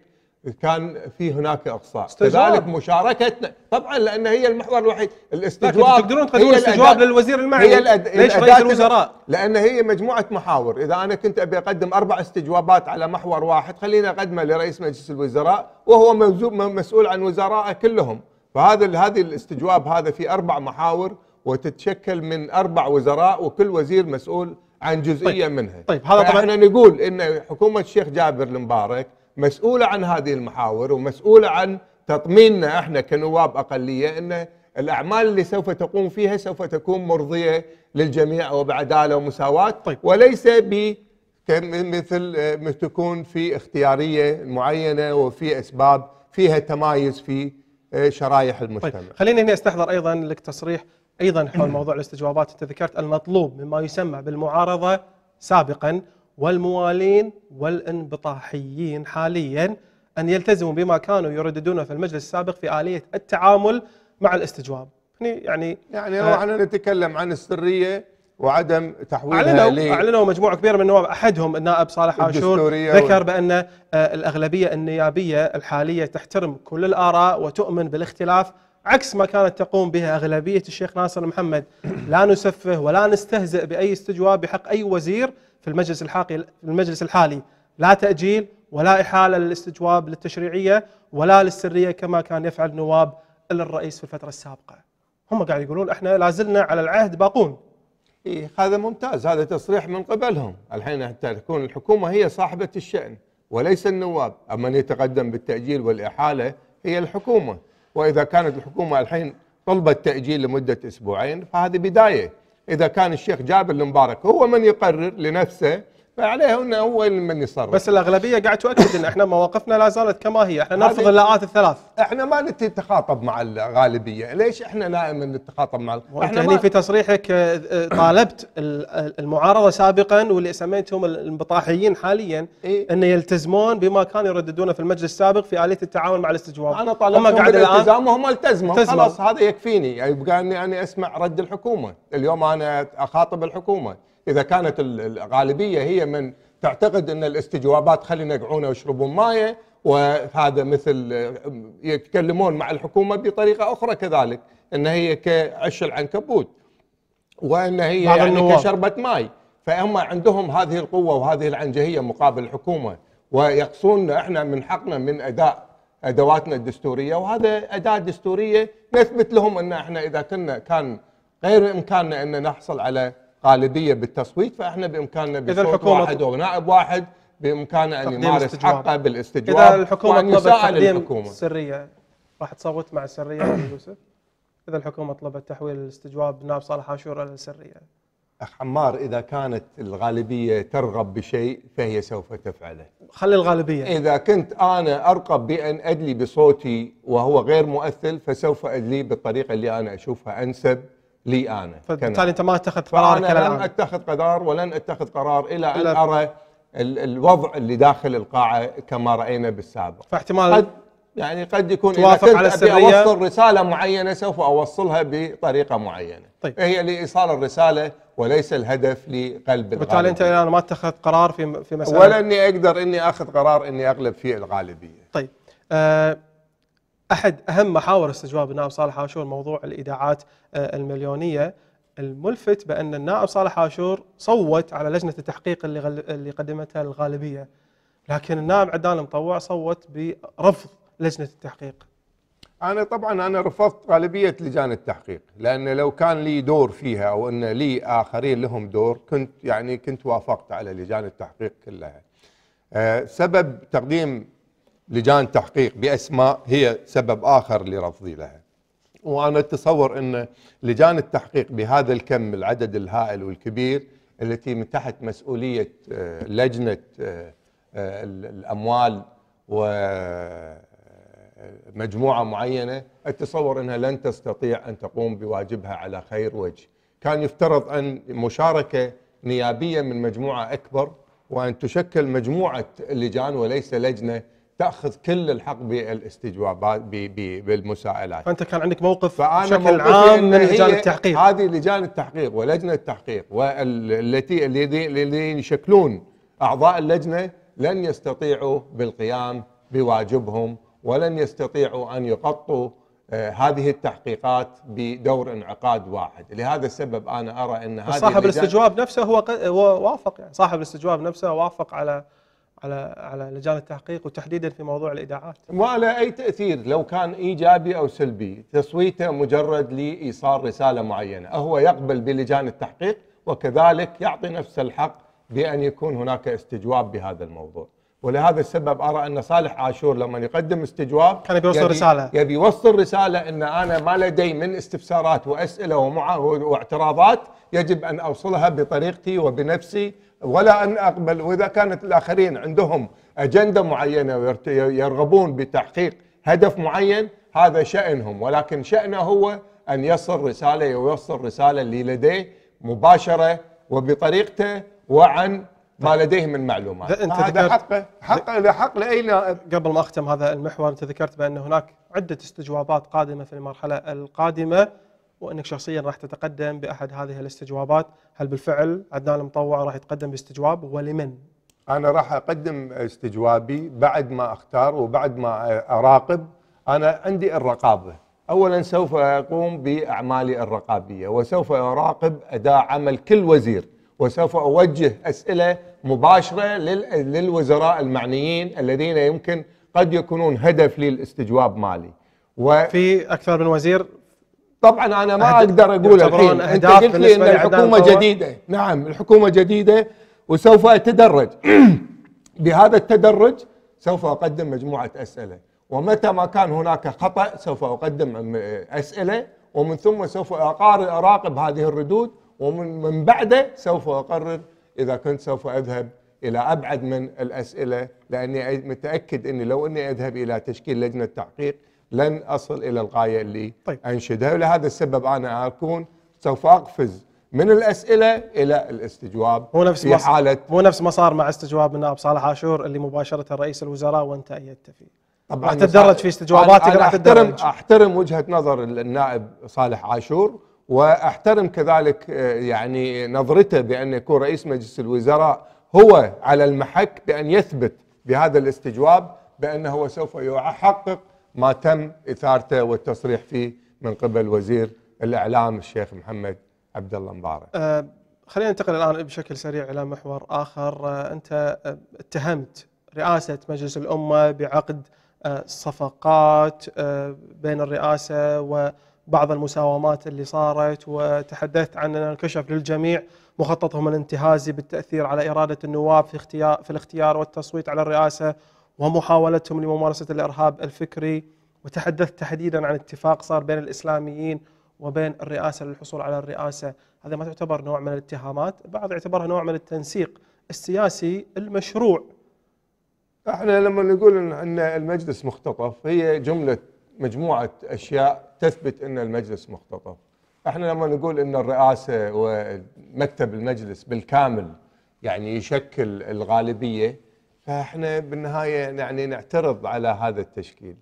كان في هناك اقصاء استجواب. كذلك مشاركتنا طبعا لان هي المحور الوحيد الاستجواب تقدرون تقدمون استجواب للوزير المعني الأد... ليش رئيس الوزراء لان هي مجموعه محاور اذا انا كنت ابي اقدم اربع استجوابات على محور واحد خليني اقدمه لرئيس مجلس الوزراء وهو مسؤول عن وزرائه كلهم فهذا هذه الاستجواب هذا في اربع محاور وتتشكل من اربع وزراء وكل وزير مسؤول عن جزئيه طيب. منها طيب هذا طبعا احنا نقول ان حكومه الشيخ جابر المبارك مسؤوله عن هذه المحاور ومسؤوله عن تطميننا احنا كنواب اقليه ان الاعمال اللي سوف تقوم فيها سوف تكون مرضيه للجميع وبعداله ومساواه طيب. وليس ب مثل ما تكون في اختياريه معينه وفي اسباب فيها تمايز في آه، شرائح طيب، المجتمع. طيب. خليني هنا استحضر ايضا لك تصريح ايضا حول موضوع الاستجوابات انت ذكرت المطلوب مما يسمى بالمعارضه سابقا والموالين والانبطاحيين حاليا أن يلتزموا بما كانوا يرددونه في المجلس السابق في آلية التعامل مع الاستجواب يعني يعني آه، احنا نتكلم عن السرية وعدم تحويلها اعلنوا اعلنوا مجموعه كبيره من النواب احدهم النائب صالح عاشور ذكر و... بان آه، الاغلبيه النيابيه الحاليه تحترم كل الاراء وتؤمن بالاختلاف عكس ما كانت تقوم بها اغلبيه الشيخ ناصر محمد لا نسفه ولا نستهزئ باي استجواب بحق اي وزير في المجلس الحالي في المجلس الحالي لا تأجيل ولا إحالة للاستجواب للتشريعية ولا للسرية كما كان يفعل نواب الرئيس في الفترة السابقة هم قاعد يقولون احنا لازلنا على العهد باقون إيه هذا ممتاز هذا تصريح من قبلهم الحين تكون الحكومة هي صاحبة الشأن وليس النواب أما من يتقدم بالتأجيل والإحالة هي الحكومة وإذا كانت الحكومة الحين طلبت تأجيل لمدة أسبوعين فهذه بداية إذا كان الشيخ جابر المبارك هو من يقرر لنفسه فعليه انه هو من يصرف بس الاغلبيه قاعد تؤكد ان احنا مواقفنا لا زالت كما هي، احنا نرفض اللاءات الثلاث. احنا ما نتخاطب مع الغالبيه، ليش احنا دائما نتخاطب مع احنا هني في تصريحك آه، آه، طالبت المعارضه سابقا واللي سميتهم البطاحيين حاليا إيه؟ ان يلتزمون بما كانوا يرددونه في المجلس السابق في اليه التعاون مع الاستجواب. انا طالبتهم بالالتزام وهم التزموا خلاص هذا يكفيني، يبقى يعني اني اسمع رد الحكومه، اليوم انا اخاطب الحكومه. اذا كانت الغالبيه هي من تعتقد ان الاستجوابات خلينا يقعون ويشربون مايه وهذا مثل آه، يتكلمون مع الحكومه بطريقه اخرى كذلك ان هي كعش العنكبوت وان هي يعني كشربه ماي فهم عندهم هذه القوه وهذه العنجهيه مقابل الحكومه ويقصون احنا من حقنا من اداء ادواتنا الدستوريه وهذا اداه دستوريه نثبت لهم ان احنا اذا كنا كان غير امكاننا ان نحصل على خالديه بالتصويت فاحنا بامكاننا بصوت واحد او نائب واحد بامكانه ان يمارس حقه بالاستجواب اذا الحكومه طلبت تقديم سريه راح تصوت مع السريه يوسف اذا الحكومه طلبت تحويل الاستجواب نائب صالح عاشور الى السريه اخ عمار اذا كانت الغالبيه ترغب بشيء فهي سوف تفعله خلي الغالبيه اذا كنت انا ارغب بان ادلي بصوتي وهو غير مؤثل فسوف ادلي بالطريقه اللي انا اشوفها انسب لي انا فبالتالي انت ما اتخذت قرارك انا لن اتخذ قرار ولن اتخذ قرار الى ان ارى الوضع اللي داخل القاعه كما راينا بالسابق فاحتمال قد يعني قد يكون اذا كنت على السرية. اوصل رساله معينه سوف اوصلها بطريقه معينه طيب. هي لايصال الرساله وليس الهدف لقلب الغالبيه بالتالي انت الان ما اتخذت قرار في في مساله ولا اني اقدر اني اخذ قرار اني اغلب فيه الغالبيه طيب آه احد اهم محاور استجواب النائب صالح عاشور موضوع الايداعات آه، المليونيه الملفت بان النائب صالح عاشور صوت على لجنه التحقيق اللي اللي قدمتها الغالبيه لكن النائب عدنان المطوع صوت برفض لجنه التحقيق انا طبعا انا رفضت غالبيه لجان التحقيق لان لو كان لي دور فيها او ان لي اخرين لهم دور كنت يعني كنت وافقت على لجان التحقيق كلها آه، سبب تقديم لجان تحقيق باسماء هي سبب اخر لرفضي لها وانا اتصور ان لجان التحقيق بهذا الكم العدد الهائل والكبير التي من تحت مسؤوليه آه، لجنه آه، آه، الاموال ومجموعه معينه اتصور انها لن تستطيع ان تقوم بواجبها على خير وجه كان يفترض ان مشاركه نيابيه من مجموعه اكبر وان تشكل مجموعه لجان وليس لجنه تاخذ كل الحق بالاستجوابات بالمسائلات انت كان عندك موقف فأنا بشكل عام من لجان التحقيق هذه لجان التحقيق ولجنه التحقيق والتي الذين يشكلون اعضاء اللجنه لن يستطيعوا بالقيام بواجبهم ولن يستطيعوا ان يغطوا آه، هذه التحقيقات بدور انعقاد واحد لهذا السبب انا ارى ان هذه صاحب الاستجواب نفسه هو وافق يعني صاحب الاستجواب نفسه وافق على على على لجان التحقيق وتحديدا في موضوع الايداعات. له اي تاثير لو كان ايجابي او سلبي، تصويته مجرد لايصال رساله معينه، هو يقبل بلجان التحقيق وكذلك يعطي نفسه الحق بان يكون هناك استجواب بهذا الموضوع. ولهذا السبب ارى ان صالح عاشور لما يقدم استجواب كان بيوصل رساله يبي يوصل رساله ان انا ما لدي من استفسارات واسئله واعتراضات يجب ان اوصلها بطريقتي وبنفسي ولا أن أقبل وإذا كانت الآخرين عندهم أجندة معينة ويرغبون بتحقيق هدف معين هذا شأنهم ولكن شأنه هو أن يصل رسالة ويوصل رسالة اللي لديه مباشرة وبطريقته وعن ما طيب. لديه من معلومات انت هذا حقه حق حق لاي نائب قبل ما اختم هذا المحور انت ذكرت بان هناك عده استجوابات قادمه في المرحله القادمه وانك شخصيا راح تتقدم باحد هذه الاستجوابات هل بالفعل عدنان المطوع راح يتقدم باستجواب ولمن انا راح اقدم استجوابي بعد ما اختار وبعد ما اراقب انا عندي الرقابه اولا سوف اقوم باعمالي الرقابيه وسوف اراقب اداء عمل كل وزير وسوف اوجه اسئله مباشره للوزراء المعنيين الذين يمكن قد يكونون هدف للاستجواب مالي و... في اكثر من وزير طبعا انا ما اقدر اقول الحين انت قلت لي ان الحكومه جديده نعم الحكومه جديده وسوف اتدرج بهذا التدرج سوف اقدم مجموعه اسئله ومتى ما كان هناك خطا سوف اقدم اسئله ومن ثم سوف اقارن اراقب هذه الردود ومن من بعده سوف اقرر اذا كنت سوف اذهب الى ابعد من الاسئله لاني متاكد اني لو اني اذهب الى تشكيل لجنه تحقيق لن اصل الى الغايه اللي طيب. انشدها ولهذا السبب انا اكون سوف اقفز من الاسئله الى الاستجواب هو نفس في حاله هو نفس ما صار مع استجواب النائب صالح عاشور اللي مباشره رئيس الوزراء وانت ايدت فيه طبعا راح تتدرج في استجواباتك راح تتدرج احترم احترم وجهه نظر النائب صالح عاشور واحترم كذلك آه، يعني نظرته بان يكون رئيس مجلس الوزراء هو على المحك بان يثبت بهذا الاستجواب بانه هو سوف يحقق ما تم اثارته والتصريح فيه من قبل وزير الاعلام الشيخ محمد عبد الله مبارك. أه خلينا ننتقل الان بشكل سريع الى محور اخر، أه انت أه، اتهمت رئاسه مجلس الامه بعقد أه صفقات أه بين الرئاسه وبعض المساومات اللي صارت وتحدثت عن انكشف للجميع مخططهم الانتهازي بالتاثير على اراده النواب في اختيار في الاختيار والتصويت على الرئاسه ومحاولتهم لممارسة الإرهاب الفكري وتحدثت تحديدا عن اتفاق صار بين الإسلاميين وبين الرئاسة للحصول على الرئاسة هذا ما تعتبر نوع من الاتهامات بعض يعتبرها نوع من التنسيق السياسي المشروع احنا لما نقول ان ان المجلس مختطف هي جمله مجموعه اشياء تثبت ان المجلس مختطف. احنا لما نقول ان الرئاسه ومكتب المجلس بالكامل يعني يشكل الغالبيه فاحنا بالنهايه يعني نعترض على هذا التشكيل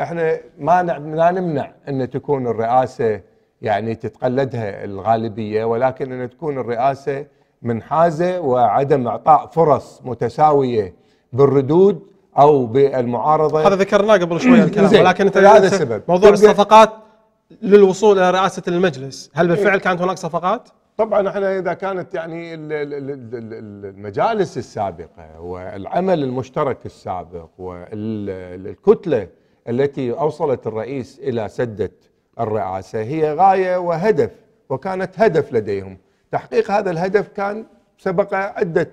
احنا ما لا نمنع ان تكون الرئاسه يعني تتقلدها الغالبيه ولكن ان تكون الرئاسه منحازه وعدم اعطاء فرص متساويه بالردود او بالمعارضه هذا ذكرناه قبل شويه الكلام ولكن انت هذا السبب موضوع الصفقات للوصول الى رئاسه المجلس هل بالفعل كانت هناك صفقات طبعا احنا اذا كانت يعني المجالس السابقه والعمل المشترك السابق والكتله التي اوصلت الرئيس الى سده الرئاسه هي غايه وهدف وكانت هدف لديهم تحقيق هذا الهدف كان سبق عده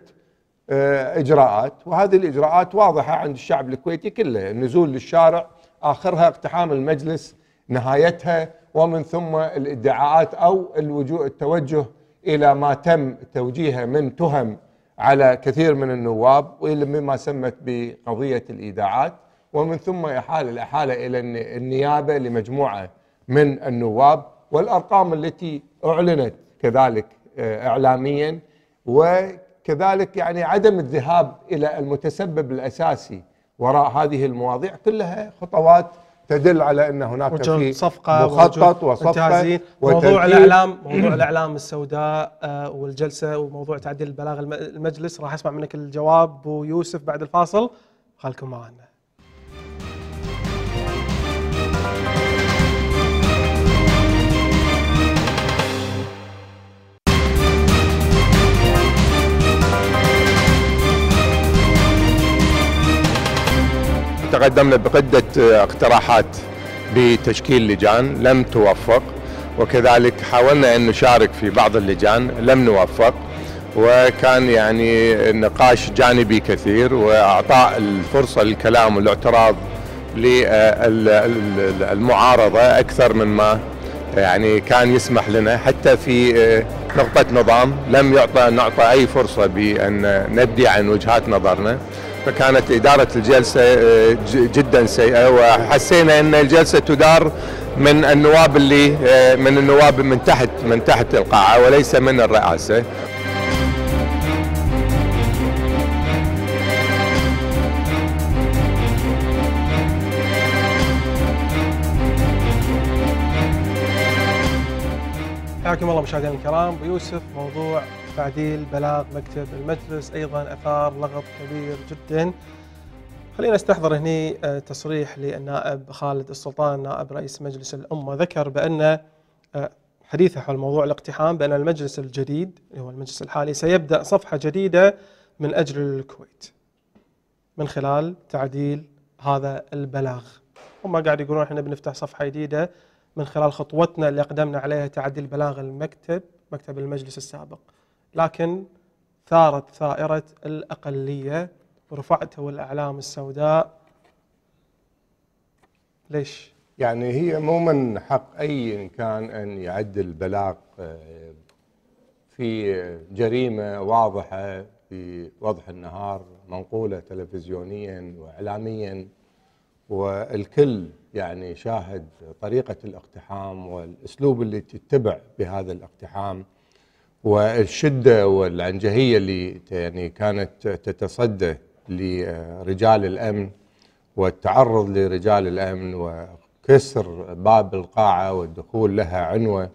آه، اجراءات وهذه الاجراءات واضحه عند الشعب الكويتي كله النزول للشارع اخرها اقتحام المجلس نهايتها ومن ثم الادعاءات أو الوجوه التوجه إلى ما تم توجيهه من تهم على كثير من النواب والى مما سمت بقضية الإيداعات ومن ثم إحال الإحالة إلى النيابة لمجموعة من النواب والأرقام التي أعلنت كذلك آه، إعلاميا وكذلك يعني عدم الذهاب إلى المتسبب الأساسي وراء هذه المواضيع كلها خطوات تدل على ان هناك في صفقه مخطط وصفقه موضوع الاعلام موضوع الاعلام السوداء آه، والجلسه وموضوع تعديل البلاغ المجلس راح اسمع منك الجواب ويوسف بعد الفاصل خلكم معنا تقدمنا بقدة آه، اقتراحات بتشكيل لجان لم توفق وكذلك حاولنا أن نشارك في بعض اللجان لم نوفق وكان يعني نقاش جانبي كثير وأعطاء الفرصة للكلام والاعتراض للمعارضة أكثر مما يعني كان يسمح لنا حتى في آه، نقطة نظام لم يعطى نعطى أي فرصة بأن نبدي عن وجهات نظرنا فكانت إدارة الجلسة آه، جدا سيئة وحسينا أن الجلسة تدار من النواب اللي آه، من النواب من تحت من تحت القاعة وليس من الرئاسة حياكم الله مشاهدينا الكرام بيوسف موضوع تعديل بلاغ مكتب المجلس أيضا أثار لغط كبير جدا خلينا نستحضر هني آه، تصريح للنائب خالد السلطان نائب رئيس مجلس الأمة ذكر بأن آه، حديثه حول موضوع الاقتحام بأن المجلس الجديد اللي هو المجلس الحالي سيبدأ صفحة جديدة من أجل الكويت من خلال تعديل هذا البلاغ هم قاعد يقولون احنا بنفتح صفحة جديدة من خلال خطوتنا اللي أقدمنا عليها تعديل بلاغ المكتب مكتب المجلس السابق لكن ثارت ثائرة الأقلية ورفعتوا الأعلام السوداء ليش؟ يعني هي مو من حق أي كان أن يعد البلاغ آه، في جريمة واضحة في وضح النهار منقولة تلفزيونيا وإعلاميا والكل يعني شاهد طريقة الاقتحام والأسلوب اللي تتبع بهذا الاقتحام والشدة والعنجهية اللي يعني كانت تتصدى لرجال الأمن والتعرض لرجال الأمن وكسر باب القاعة والدخول لها عنوة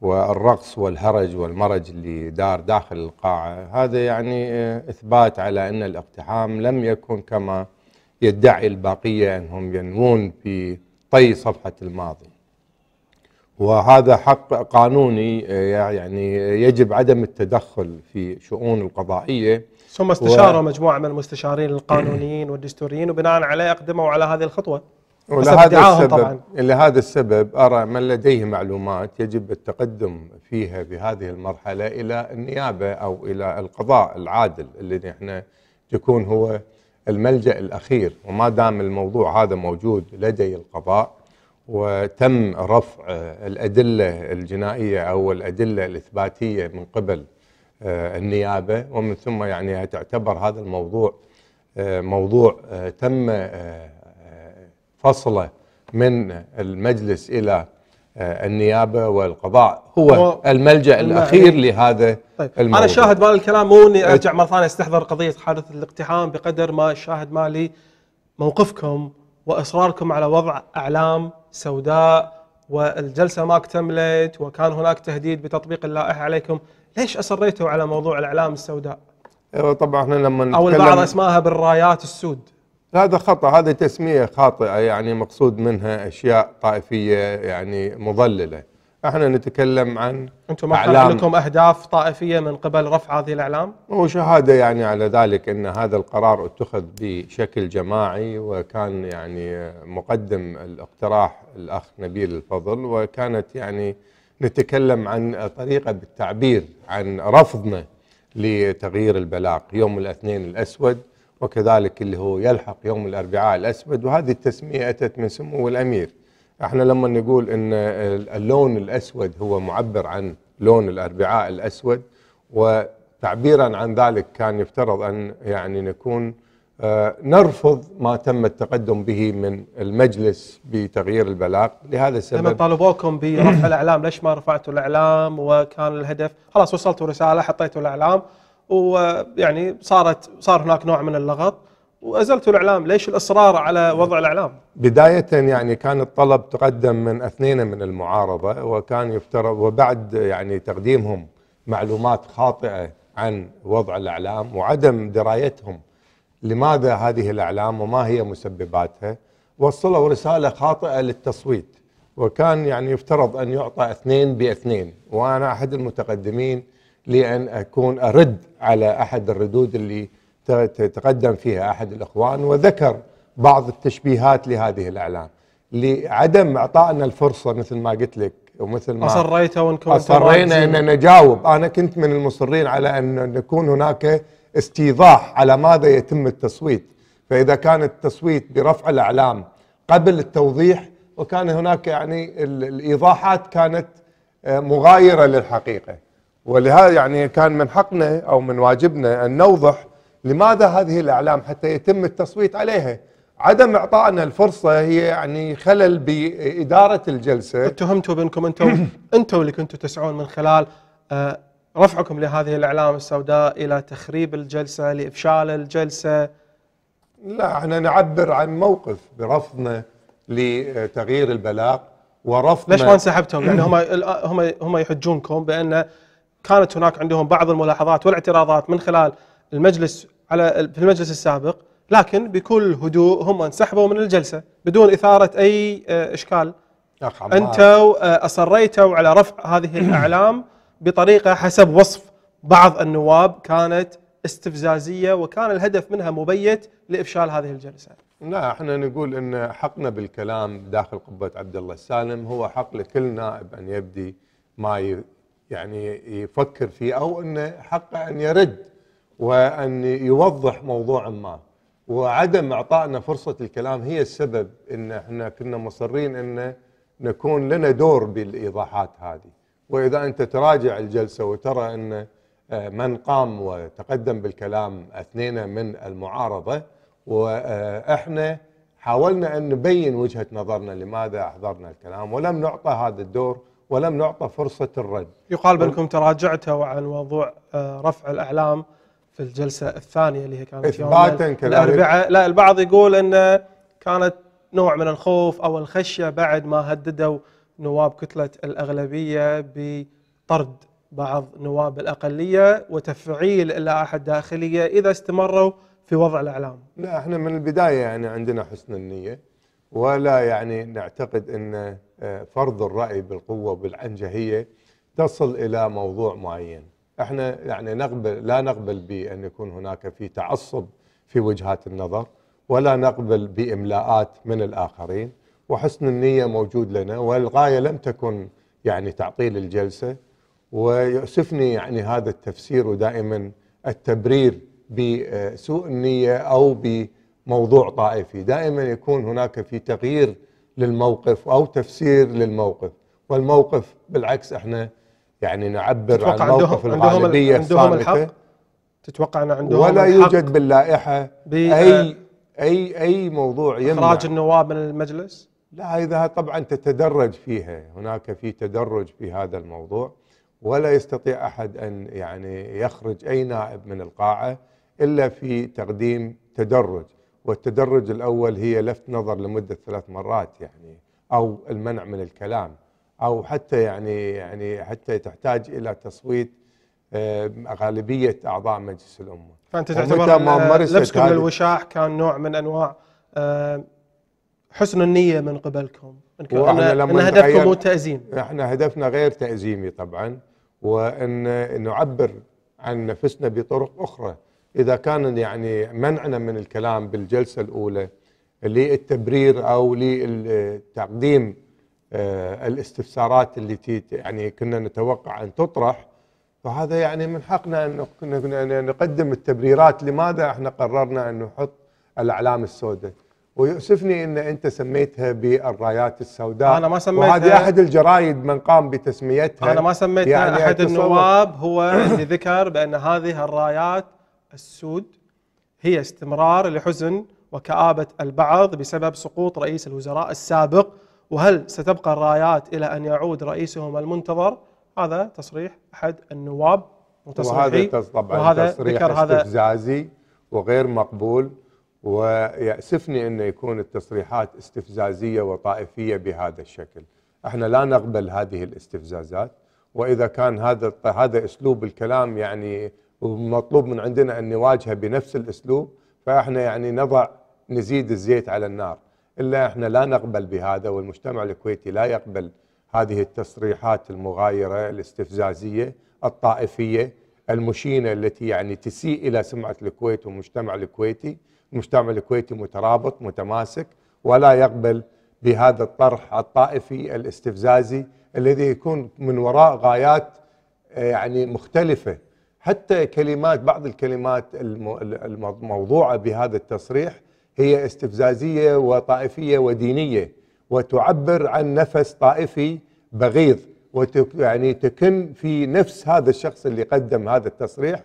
والرقص والهرج والمرج اللي دار داخل القاعة هذا يعني آه، إثبات على أن الاقتحام لم يكن كما يدعي الباقية أنهم ينوون في طي صفحة الماضي وهذا حق قانوني آه، يعني يجب عدم التدخل في شؤون القضائيه ثم استشاروا و... مجموعه من المستشارين القانونيين والدستوريين وبناء عليه اقدموا على هذه الخطوه ولهذا السبب طبعاً. لهذا السبب ارى من لديه معلومات يجب التقدم فيها بهذه المرحله الى النيابه او الى القضاء العادل الذي احنا يكون هو الملجا الاخير وما دام الموضوع هذا موجود لدي القضاء وتم رفع الأدلة الجنائية أو الأدلة الإثباتية من قبل آه، النيابة ومن ثم يعني تعتبر هذا الموضوع آه، موضوع آه، تم فصله من المجلس إلى النيابه والقضاء هو, الملجا الاخير طيب. لهذا طيب الموضوع. انا شاهد مال الكلام مو اني ارجع مره ثانيه استحضر قضيه حادث الاقتحام بقدر ما الشاهد مالي موقفكم واصراركم على وضع اعلام سوداء والجلسة ما اكتملت وكان هناك تهديد بتطبيق اللائحة عليكم ليش أصريتوا على موضوع الأعلام السوداء أيوة، طبعا احنا لما أو البعض اسماها بالرايات السود هذا خطأ هذه تسمية خاطئة يعني مقصود منها أشياء طائفية يعني مضللة احنا نتكلم عن انتم ما لكم اهداف طائفيه من قبل رفع هذه الاعلام؟ وشهاده يعني على ذلك ان هذا القرار اتخذ بشكل جماعي وكان يعني مقدم الاقتراح الاخ نبيل الفضل وكانت يعني نتكلم عن طريقه بالتعبير عن رفضنا لتغيير البلاغ يوم الاثنين الاسود وكذلك اللي هو يلحق يوم الاربعاء الاسود وهذه التسميه اتت من سمو الامير احنا لما نقول ان اللون الاسود هو معبر عن لون الاربعاء الاسود وتعبيرا عن ذلك كان يفترض ان يعني نكون آه، نرفض ما تم التقدم به من المجلس بتغيير البلاغ لهذا السبب لما طالبوكم برفع الاعلام ليش ما رفعتوا الاعلام وكان الهدف خلاص وصلتوا رساله حطيتوا الاعلام ويعني صارت صار هناك نوع من اللغط وازلتوا الاعلام ليش الاصرار على وضع الاعلام بدايه يعني كان الطلب تقدم من اثنين من المعارضه وكان يفترض وبعد يعني تقديمهم معلومات خاطئه عن وضع الاعلام وعدم درايتهم لماذا هذه الاعلام وما هي مسبباتها وصلوا رساله خاطئه للتصويت وكان يعني يفترض ان يعطى اثنين باثنين وانا احد المتقدمين لان اكون ارد على احد الردود اللي تقدم فيها أحد الإخوان وذكر بعض التشبيهات لهذه الأعلام لعدم إعطائنا الفرصة مثل ما قلت لك ومثل ما أصريت وانكم أصرينا أن نجاوب أنا كنت من المصرين على أن نكون هناك استيضاح على ماذا يتم التصويت فإذا كان التصويت برفع الأعلام قبل التوضيح وكان هناك يعني الإيضاحات كانت آه، مغايرة للحقيقة ولهذا يعني كان من حقنا أو من واجبنا أن نوضح لماذا هذه الأعلام حتى يتم التصويت عليها عدم إعطائنا الفرصة هي يعني خلل بإدارة الجلسة اتهمتوا بأنكم أنتم أنتم اللي كنتوا تسعون من خلال آه، رفعكم لهذه الإعلام السوداء إلى تخريب الجلسة لإفشال الجلسة لا احنا نعبر عن موقف برفضنا لتغيير البلاغ ورفضنا ليش ما انسحبتم؟ يعني هم هم هم يحجونكم بان كانت هناك عندهم بعض الملاحظات والاعتراضات من خلال المجلس على في المجلس السابق لكن بكل هدوء هم انسحبوا من الجلسه بدون اثاره اي آه، اشكال انتوا آه، اصريتوا على رفع هذه الاعلام بطريقه حسب وصف بعض النواب كانت استفزازيه وكان الهدف منها مبيت لافشال هذه الجلسه. لا احنا نقول ان حقنا بالكلام داخل قبه عبد الله السالم هو حق لكل نائب ان يبدي ما يعني يفكر فيه او انه حقه ان يرد وأن يوضح موضوعا ما وعدم إعطائنا فرصة الكلام هي السبب أن احنا كنا مصرين أن نكون لنا دور بالإيضاحات هذه وإذا أنت تراجع الجلسة وترى أن آه، من قام وتقدم بالكلام أثنين من المعارضة وإحنا آه، حاولنا أن نبين وجهة نظرنا لماذا أحضرنا الكلام ولم نعطى هذا الدور ولم نعطى فرصة الرد يقال بأنكم تراجعتوا عن موضوع آه، رفع الأعلام في الجلسه الثانيه اللي هي كانت اثباتا يوم الاربعاء لا البعض يقول انه كانت نوع من الخوف او الخشيه بعد ما هددوا نواب كتله الاغلبيه بطرد بعض نواب الاقليه وتفعيل اللائحه الداخليه اذا استمروا في وضع الاعلام. لا احنا من البدايه يعني عندنا حسن النيه ولا يعني نعتقد ان آه، فرض الراي بالقوه وبالعنجهيه تصل الى موضوع معين. احنا يعني نقبل لا نقبل بان يكون هناك في تعصب في وجهات النظر ولا نقبل باملاءات من الاخرين وحسن النيه موجود لنا والغايه لم تكن يعني تعطيل الجلسه ويؤسفني يعني هذا التفسير ودائما التبرير بسوء النيه او بموضوع طائفي، دائما يكون هناك في تغيير للموقف او تفسير للموقف، والموقف بالعكس احنا يعني نعبر عن موقف عندهم الغالبيه عندهم الحق تتوقع ان عندهم ولا يوجد باللائحه اي آه، اي اي موضوع يمنع اخراج النواب من المجلس لا اذا طبعا تتدرج فيها هناك في تدرج في هذا الموضوع ولا يستطيع احد ان يعني يخرج اي نائب من القاعه الا في تقديم تدرج والتدرج الاول هي لفت نظر لمده ثلاث مرات يعني او المنع من الكلام او حتى يعني يعني حتى تحتاج الى تصويت آه، غالبيه اعضاء مجلس الامه فانت تعتبر لبسكم للوشاح كان نوع من انواع آه، حسن النيه من قبلكم من واحنا لما ان هدفكم مو التازيم احنا هدفنا غير تازيمي طبعا وان نعبر عن نفسنا بطرق اخرى اذا كان يعني منعنا من الكلام بالجلسه الاولى للتبرير او للتقديم آه، الاستفسارات التي يعني كنا نتوقع أن تطرح فهذا يعني من حقنا أن نقدم التبريرات لماذا احنا قررنا أن نحط الأعلام السوداء ويؤسفني ان انت سميتها بالرايات السوداء انا ما سميتها وهذه احد الجرايد من قام بتسميتها انا ما سميتها يعني احد النواب هو اللي ذكر بان هذه الرايات السود هي استمرار لحزن وكآبة البعض بسبب سقوط رئيس الوزراء السابق وهل ستبقى الرايات إلى أن يعود رئيسهم المنتظر هذا تصريح أحد النواب وهذا طبعا وهذا تصريح استفزازي وغير مقبول ويأسفني أن يكون التصريحات استفزازية وطائفية بهذا الشكل احنا لا نقبل هذه الاستفزازات وإذا كان هذا هذا أسلوب الكلام يعني مطلوب من عندنا أن نواجهه بنفس الأسلوب فاحنا يعني نضع نزيد الزيت على النار إلا إحنا لا نقبل بهذا والمجتمع الكويتي لا يقبل هذه التصريحات المغايرة الاستفزازية الطائفية المشينة التي يعني تسيء إلى سمعة الكويت والمجتمع الكويتي المجتمع الكويتي مترابط متماسك ولا يقبل بهذا الطرح الطائفي الاستفزازي الذي يكون من وراء غايات آه، يعني مختلفة حتى كلمات بعض الكلمات الموضوعة بهذا التصريح هي استفزازية وطائفية ودينية وتعبر عن نفس طائفي بغيض وتك يعني تكن في نفس هذا الشخص اللي قدم هذا التصريح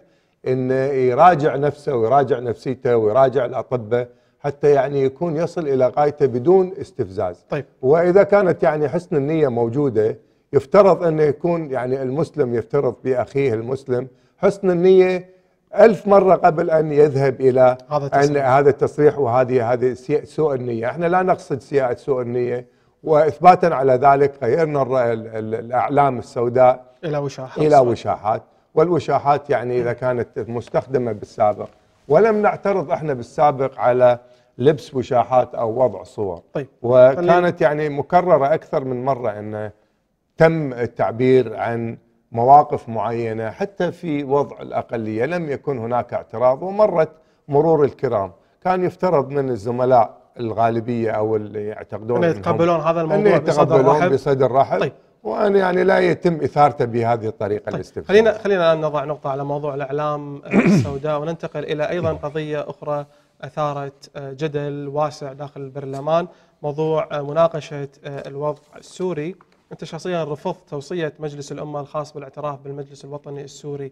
ان يراجع نفسه ويراجع نفسيته ويراجع الاطباء حتى يعني يكون يصل الى غايته بدون استفزاز. طيب واذا كانت يعني حسن النيه موجوده يفترض انه يكون يعني المسلم يفترض باخيه المسلم حسن النيه ألف مرة قبل أن يذهب إلى هذا التصريح, أن هذا التصريح وهذه هذه سوء النية احنا لا نقصد سيئة سوء النية وإثباتا على ذلك غيرنا الأعلام السوداء إلى وشاحات إلى وشاحات والوشاحات يعني إذا نعم. كانت مستخدمة بالسابق ولم نعترض احنا بالسابق على لبس وشاحات أو وضع صور طيب. وكانت يعني مكررة أكثر من مرة أنه تم التعبير عن مواقف معينة حتى في وضع الأقلية لم يكن هناك اعتراض ومرت مرور الكرام كان يفترض من الزملاء الغالبية أو اللي يعتقدون أن يتقبلون هذا الموضوع بصدر رحب بصدر رحب طيب. وأن يعني لا يتم إثارته بهذه الطريقة طيب. الاستفسار خلينا خلينا الآن نضع نقطة على موضوع الإعلام السوداء وننتقل إلى أيضا نعم. قضية أخرى أثارت آه، جدل واسع داخل البرلمان موضوع آه، مناقشة آه، الوضع السوري أنت شخصيا رفضت توصية مجلس الأمة الخاص بالاعتراف بالمجلس الوطني السوري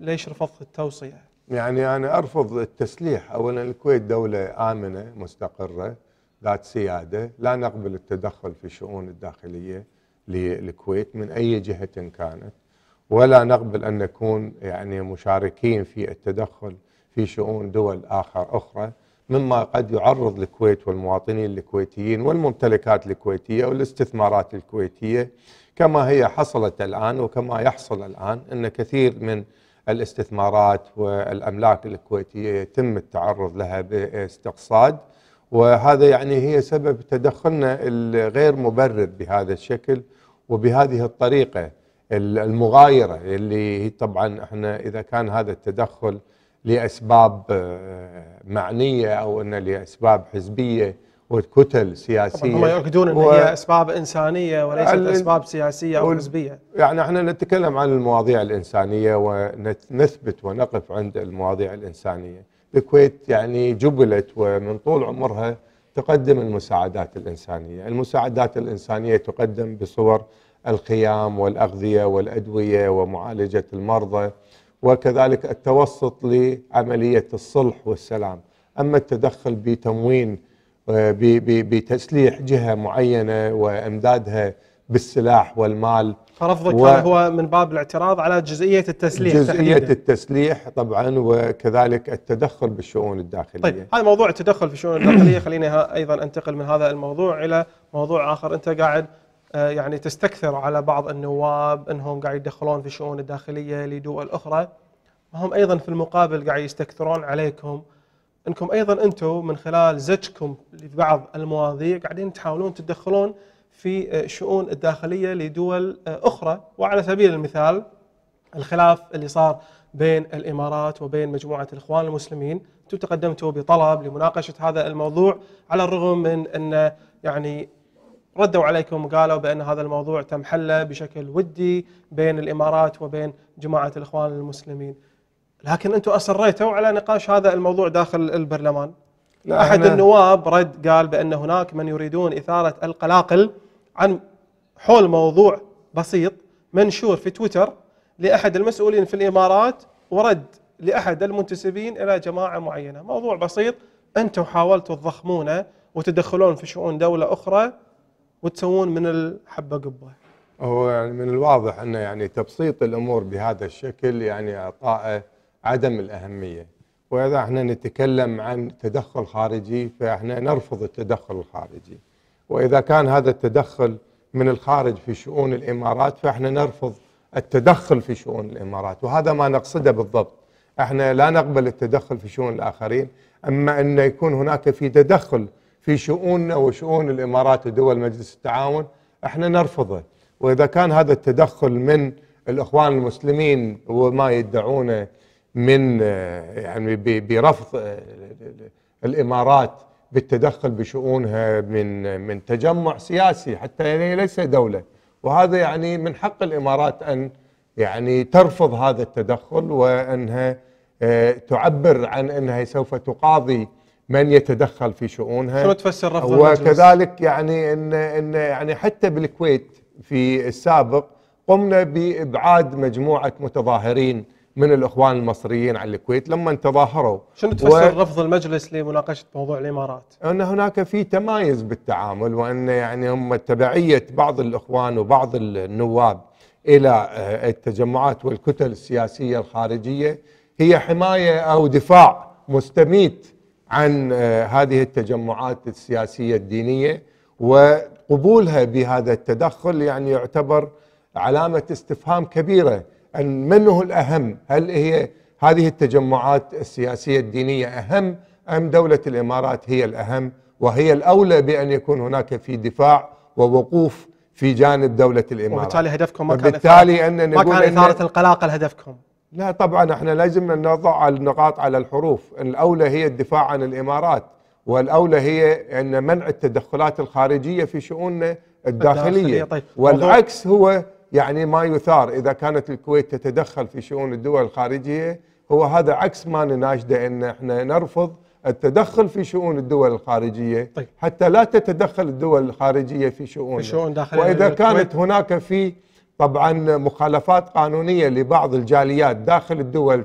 ليش رفضت التوصية؟ يعني أنا أرفض التسليح أولا الكويت دولة آمنة مستقرة ذات سيادة لا نقبل التدخل في الشؤون الداخلية للكويت من أي جهة كانت ولا نقبل أن نكون يعني مشاركين في التدخل في شؤون دول آخر أخرى مما قد يعرض الكويت والمواطنين الكويتيين والممتلكات الكويتية والاستثمارات الكويتية كما هي حصلت الآن وكما يحصل الآن أن كثير من الاستثمارات والأملاك الكويتية يتم التعرض لها باستقصاد وهذا يعني هي سبب تدخلنا الغير مبرر بهذا الشكل وبهذه الطريقة المغايرة اللي طبعا احنا إذا كان هذا التدخل لاسباب آه، معنيه او ان لاسباب حزبيه وكتل سياسيه هم يؤكدون ان و... هي اسباب انسانيه وليست ال... اسباب سياسيه او حزبيه يعني احنا نتكلم عن المواضيع الانسانيه ونثبت ونقف عند المواضيع الانسانيه الكويت يعني جبلت ومن طول عمرها تقدم المساعدات الانسانيه المساعدات الانسانيه تقدم بصور الخيام والاغذيه والادويه ومعالجه المرضى وكذلك التوسط لعملية الصلح والسلام أما التدخل بتموين آه، بتسليح جهة معينة وإمدادها بالسلاح والمال فرفضك و... كان هو من باب الاعتراض على جزئية التسليح جزئية تحديدة. التسليح طبعا وكذلك التدخل بالشؤون الداخلية طيب هذا موضوع التدخل في الشؤون الداخلية خليني أيضا أنتقل من هذا الموضوع إلى موضوع آخر أنت قاعد آه، يعني تستكثر على بعض النواب انهم قاعد يدخلون في الشؤون الداخليه لدول اخرى هم ايضا في المقابل قاعد يستكثرون عليكم انكم ايضا انتم من خلال زجكم لبعض المواضيع قاعدين تحاولون تدخلون في الشؤون آه، الداخليه لدول آه، اخرى وعلى سبيل المثال الخلاف اللي صار بين الامارات وبين مجموعه الاخوان المسلمين انتم تقدمتوا بطلب لمناقشه هذا الموضوع على الرغم من ان يعني ردوا عليكم وقالوا بأن هذا الموضوع تم حله بشكل ودي بين الإمارات وبين جماعة الإخوان المسلمين لكن أنتم أصريتوا على نقاش هذا الموضوع داخل البرلمان لا أحد النواب رد قال بأن هناك من يريدون إثارة القلاقل عن حول موضوع بسيط منشور في تويتر لأحد المسؤولين في الإمارات ورد لأحد المنتسبين إلى جماعة معينة موضوع بسيط أنتم حاولتوا تضخمونه وتدخلون في شؤون دولة أخرى وتسوون من الحبه قبه. هو يعني من الواضح انه يعني تبسيط الامور بهذا الشكل يعني اعطاء عدم الاهميه، واذا احنا نتكلم عن تدخل خارجي فاحنا نرفض التدخل الخارجي. واذا كان هذا التدخل من الخارج في شؤون الامارات فاحنا نرفض التدخل في شؤون الامارات وهذا ما نقصده بالضبط. احنا لا نقبل التدخل في شؤون الاخرين، اما ان يكون هناك في تدخل في شؤوننا وشؤون الإمارات ودول مجلس التعاون احنا نرفضه وإذا كان هذا التدخل من الإخوان المسلمين وما يدعونه من يعني برفض الإمارات بالتدخل بشؤونها من من تجمع سياسي حتى هي ليس دولة وهذا يعني من حق الإمارات أن يعني ترفض هذا التدخل وأنها آه، تعبر عن أنها سوف تقاضي من يتدخل في شؤونها شو تفسر رفض وكذلك يعني ان ان يعني حتى بالكويت في السابق قمنا بابعاد مجموعه متظاهرين من الاخوان المصريين على الكويت لما تظاهروا شنو تفسر و... رفض المجلس لمناقشه موضوع الامارات؟ ان هناك في تمايز بالتعامل وان يعني هم تبعيه بعض الاخوان وبعض النواب الى آه، التجمعات والكتل السياسيه الخارجيه هي حمايه او دفاع مستميت عن آه، هذه التجمعات السياسية الدينية وقبولها بهذا التدخل يعني يعتبر علامة استفهام كبيرة أن من هو الأهم هل هي هذه التجمعات السياسية الدينية أهم أم دولة الإمارات هي الأهم وهي الأولى بأن يكون هناك في دفاع ووقوف في جانب دولة الإمارات وبالتالي هدفكم ما كان ما كان إثارة القلاقل هدفكم لا طبعا احنا لازم نضع النقاط على الحروف الأولى هي الدفاع عن الإمارات والأولى هي أن منع التدخلات الخارجية في شؤوننا الداخلية الداخلية طيب. والعكس هو يعني ما يثار إذا كانت الكويت تتدخل في شؤون الدول الخارجية هو هذا عكس ما نناشده أن احنا نرفض التدخل في شؤون الدول الخارجية طيب. حتى لا تتدخل الدول الخارجية في شؤوننا في شؤون داخلية وإذا كانت هناك في طبعا مخالفات قانونية لبعض الجاليات داخل الدول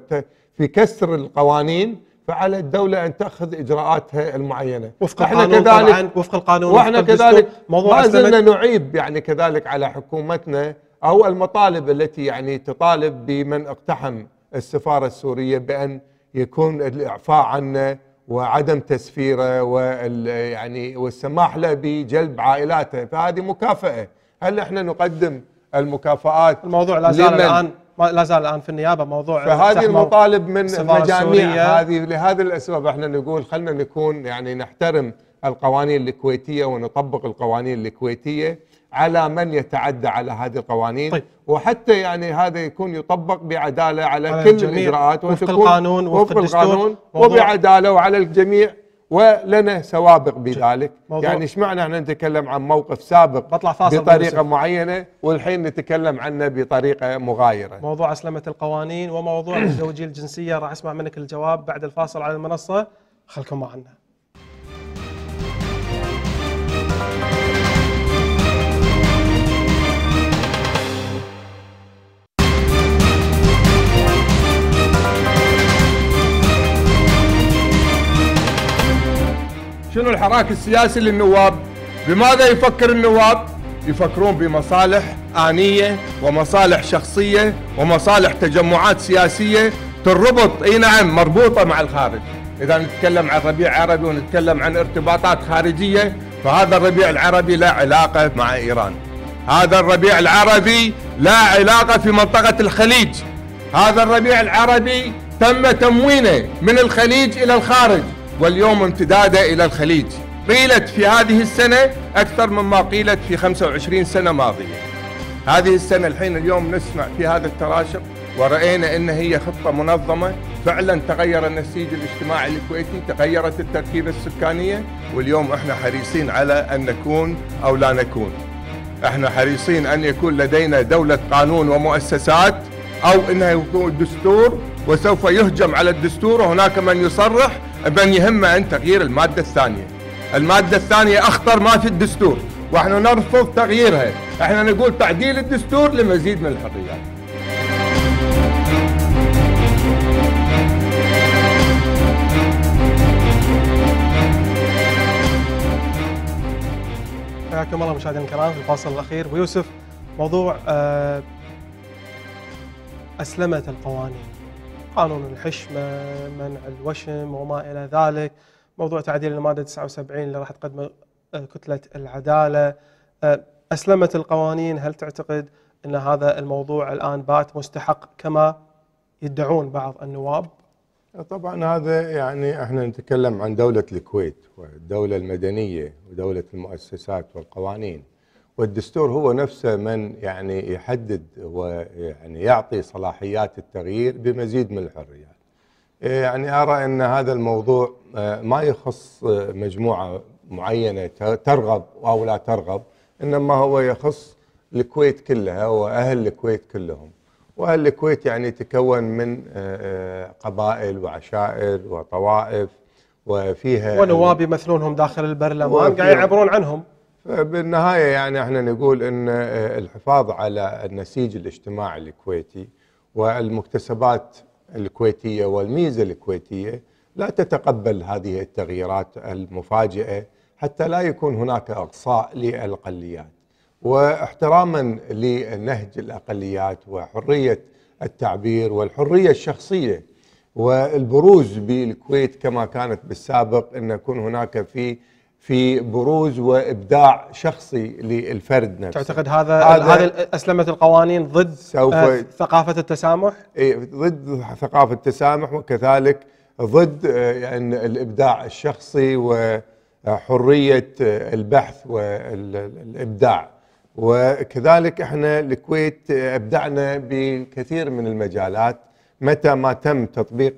في كسر القوانين فعلى الدولة أن تأخذ إجراءاتها المعينة وفق القانون كذلك طبعا وفق القانون وإحنا وفق كذلك موضوع ما زلنا نعيب يعني كذلك على حكومتنا أو المطالب التي يعني تطالب بمن اقتحم السفارة السورية بأن يكون الإعفاء عنه وعدم تسفيره وال يعني والسماح له بجلب عائلاته فهذه مكافأة هل احنا نقدم المكافآت الموضوع لا زال الآن لا زال الآن في النيابة موضوع فهذه المطالب من مجاميع هذه لهذه الأسباب احنا نقول خلنا نكون يعني نحترم القوانين الكويتية ونطبق القوانين الكويتية على من يتعدى على هذه القوانين طيب. وحتى يعني هذا يكون يطبق بعداله على, على كل الجميع. الاجراءات وفق القانون وفق, وفق الدستور وفق القانون وبعداله وعلى الجميع ولنا سوابق بذلك يعني ايش معنى احنا نتكلم عن موقف سابق بطلع فاصل بطريقه معينه والحين نتكلم عنه بطريقه مغايره موضوع اسلمه القوانين وموضوع الزوجيه الجنسيه راح اسمع منك الجواب بعد الفاصل على المنصه خلكم معنا شنو الحراك السياسي للنواب بماذا يفكر النواب يفكرون بمصالح آنية ومصالح شخصية ومصالح تجمعات سياسية تربط اي نعم مربوطة مع الخارج إذا نتكلم عن ربيع عربي ونتكلم عن ارتباطات خارجية فهذا الربيع العربي لا علاقة مع إيران هذا الربيع العربي لا علاقة في منطقة الخليج هذا الربيع العربي تم تموينه من الخليج إلى الخارج واليوم امتداده إلى الخليج قيلت في هذه السنة أكثر مما قيلت في 25 سنة ماضية هذه السنة الحين اليوم نسمع في هذا التراشق ورأينا أن هي خطة منظمة فعلا تغير النسيج الاجتماعي الكويتي تغيرت التركيبة السكانية واليوم احنا حريصين على أن نكون أو لا نكون احنا حريصين أن يكون لدينا دولة قانون ومؤسسات أو أنها يكون دستور وسوف يهجم على الدستور وهناك من يصرح بأن يهمه أن تغيير المادة الثانية المادة الثانية أخطر ما في الدستور واحنا نرفض تغييرها احنا نقول تعديل الدستور لمزيد من الحريات حياكم الله مشاهدينا الكرام في الفاصل الاخير ويوسف موضوع آه، أسلمت القوانين قانون الحشمه، منع الوشم وما الى ذلك، موضوع تعديل الماده 79 اللي راح تقدمه آه، كتله العداله، آه، اسلمت القوانين هل تعتقد ان هذا الموضوع الان بات مستحق كما يدعون بعض النواب؟ طبعا هذا يعني احنا نتكلم عن دوله الكويت والدوله المدنيه ودوله المؤسسات والقوانين. والدستور هو نفسه من يعني يحدد ويعني يعطي صلاحيات التغيير بمزيد من الحريات إيه، يعني أرى أن هذا الموضوع آه، ما يخص آه، مجموعة معينة ترغب أو لا ترغب إنما هو يخص الكويت كلها وأهل الكويت كلهم وأهل الكويت يعني تكون من آه، قبائل وعشائر وطوائف وفيها ونواب يمثلونهم داخل البرلمان قاعد يعبرون عنهم فبالنهايه يعني احنا نقول ان آه، الحفاظ على النسيج الاجتماعي الكويتي والمكتسبات الكويتيه والميزه الكويتيه لا تتقبل هذه التغييرات المفاجئه حتى لا يكون هناك اقصاء للاقليات واحتراما لنهج الاقليات وحريه التعبير والحريه الشخصيه والبروز بالكويت كما كانت بالسابق ان يكون هناك في في بروز وابداع شخصي للفرد نفسه تعتقد هذا هذه اسلمت القوانين ضد آه، سوف ثقافه التسامح؟ اي ضد ثقافه التسامح وكذلك ضد آه، يعني الابداع الشخصي وحريه آه، البحث والابداع وكذلك احنا الكويت ابدعنا بكثير من المجالات متى ما تم تطبيق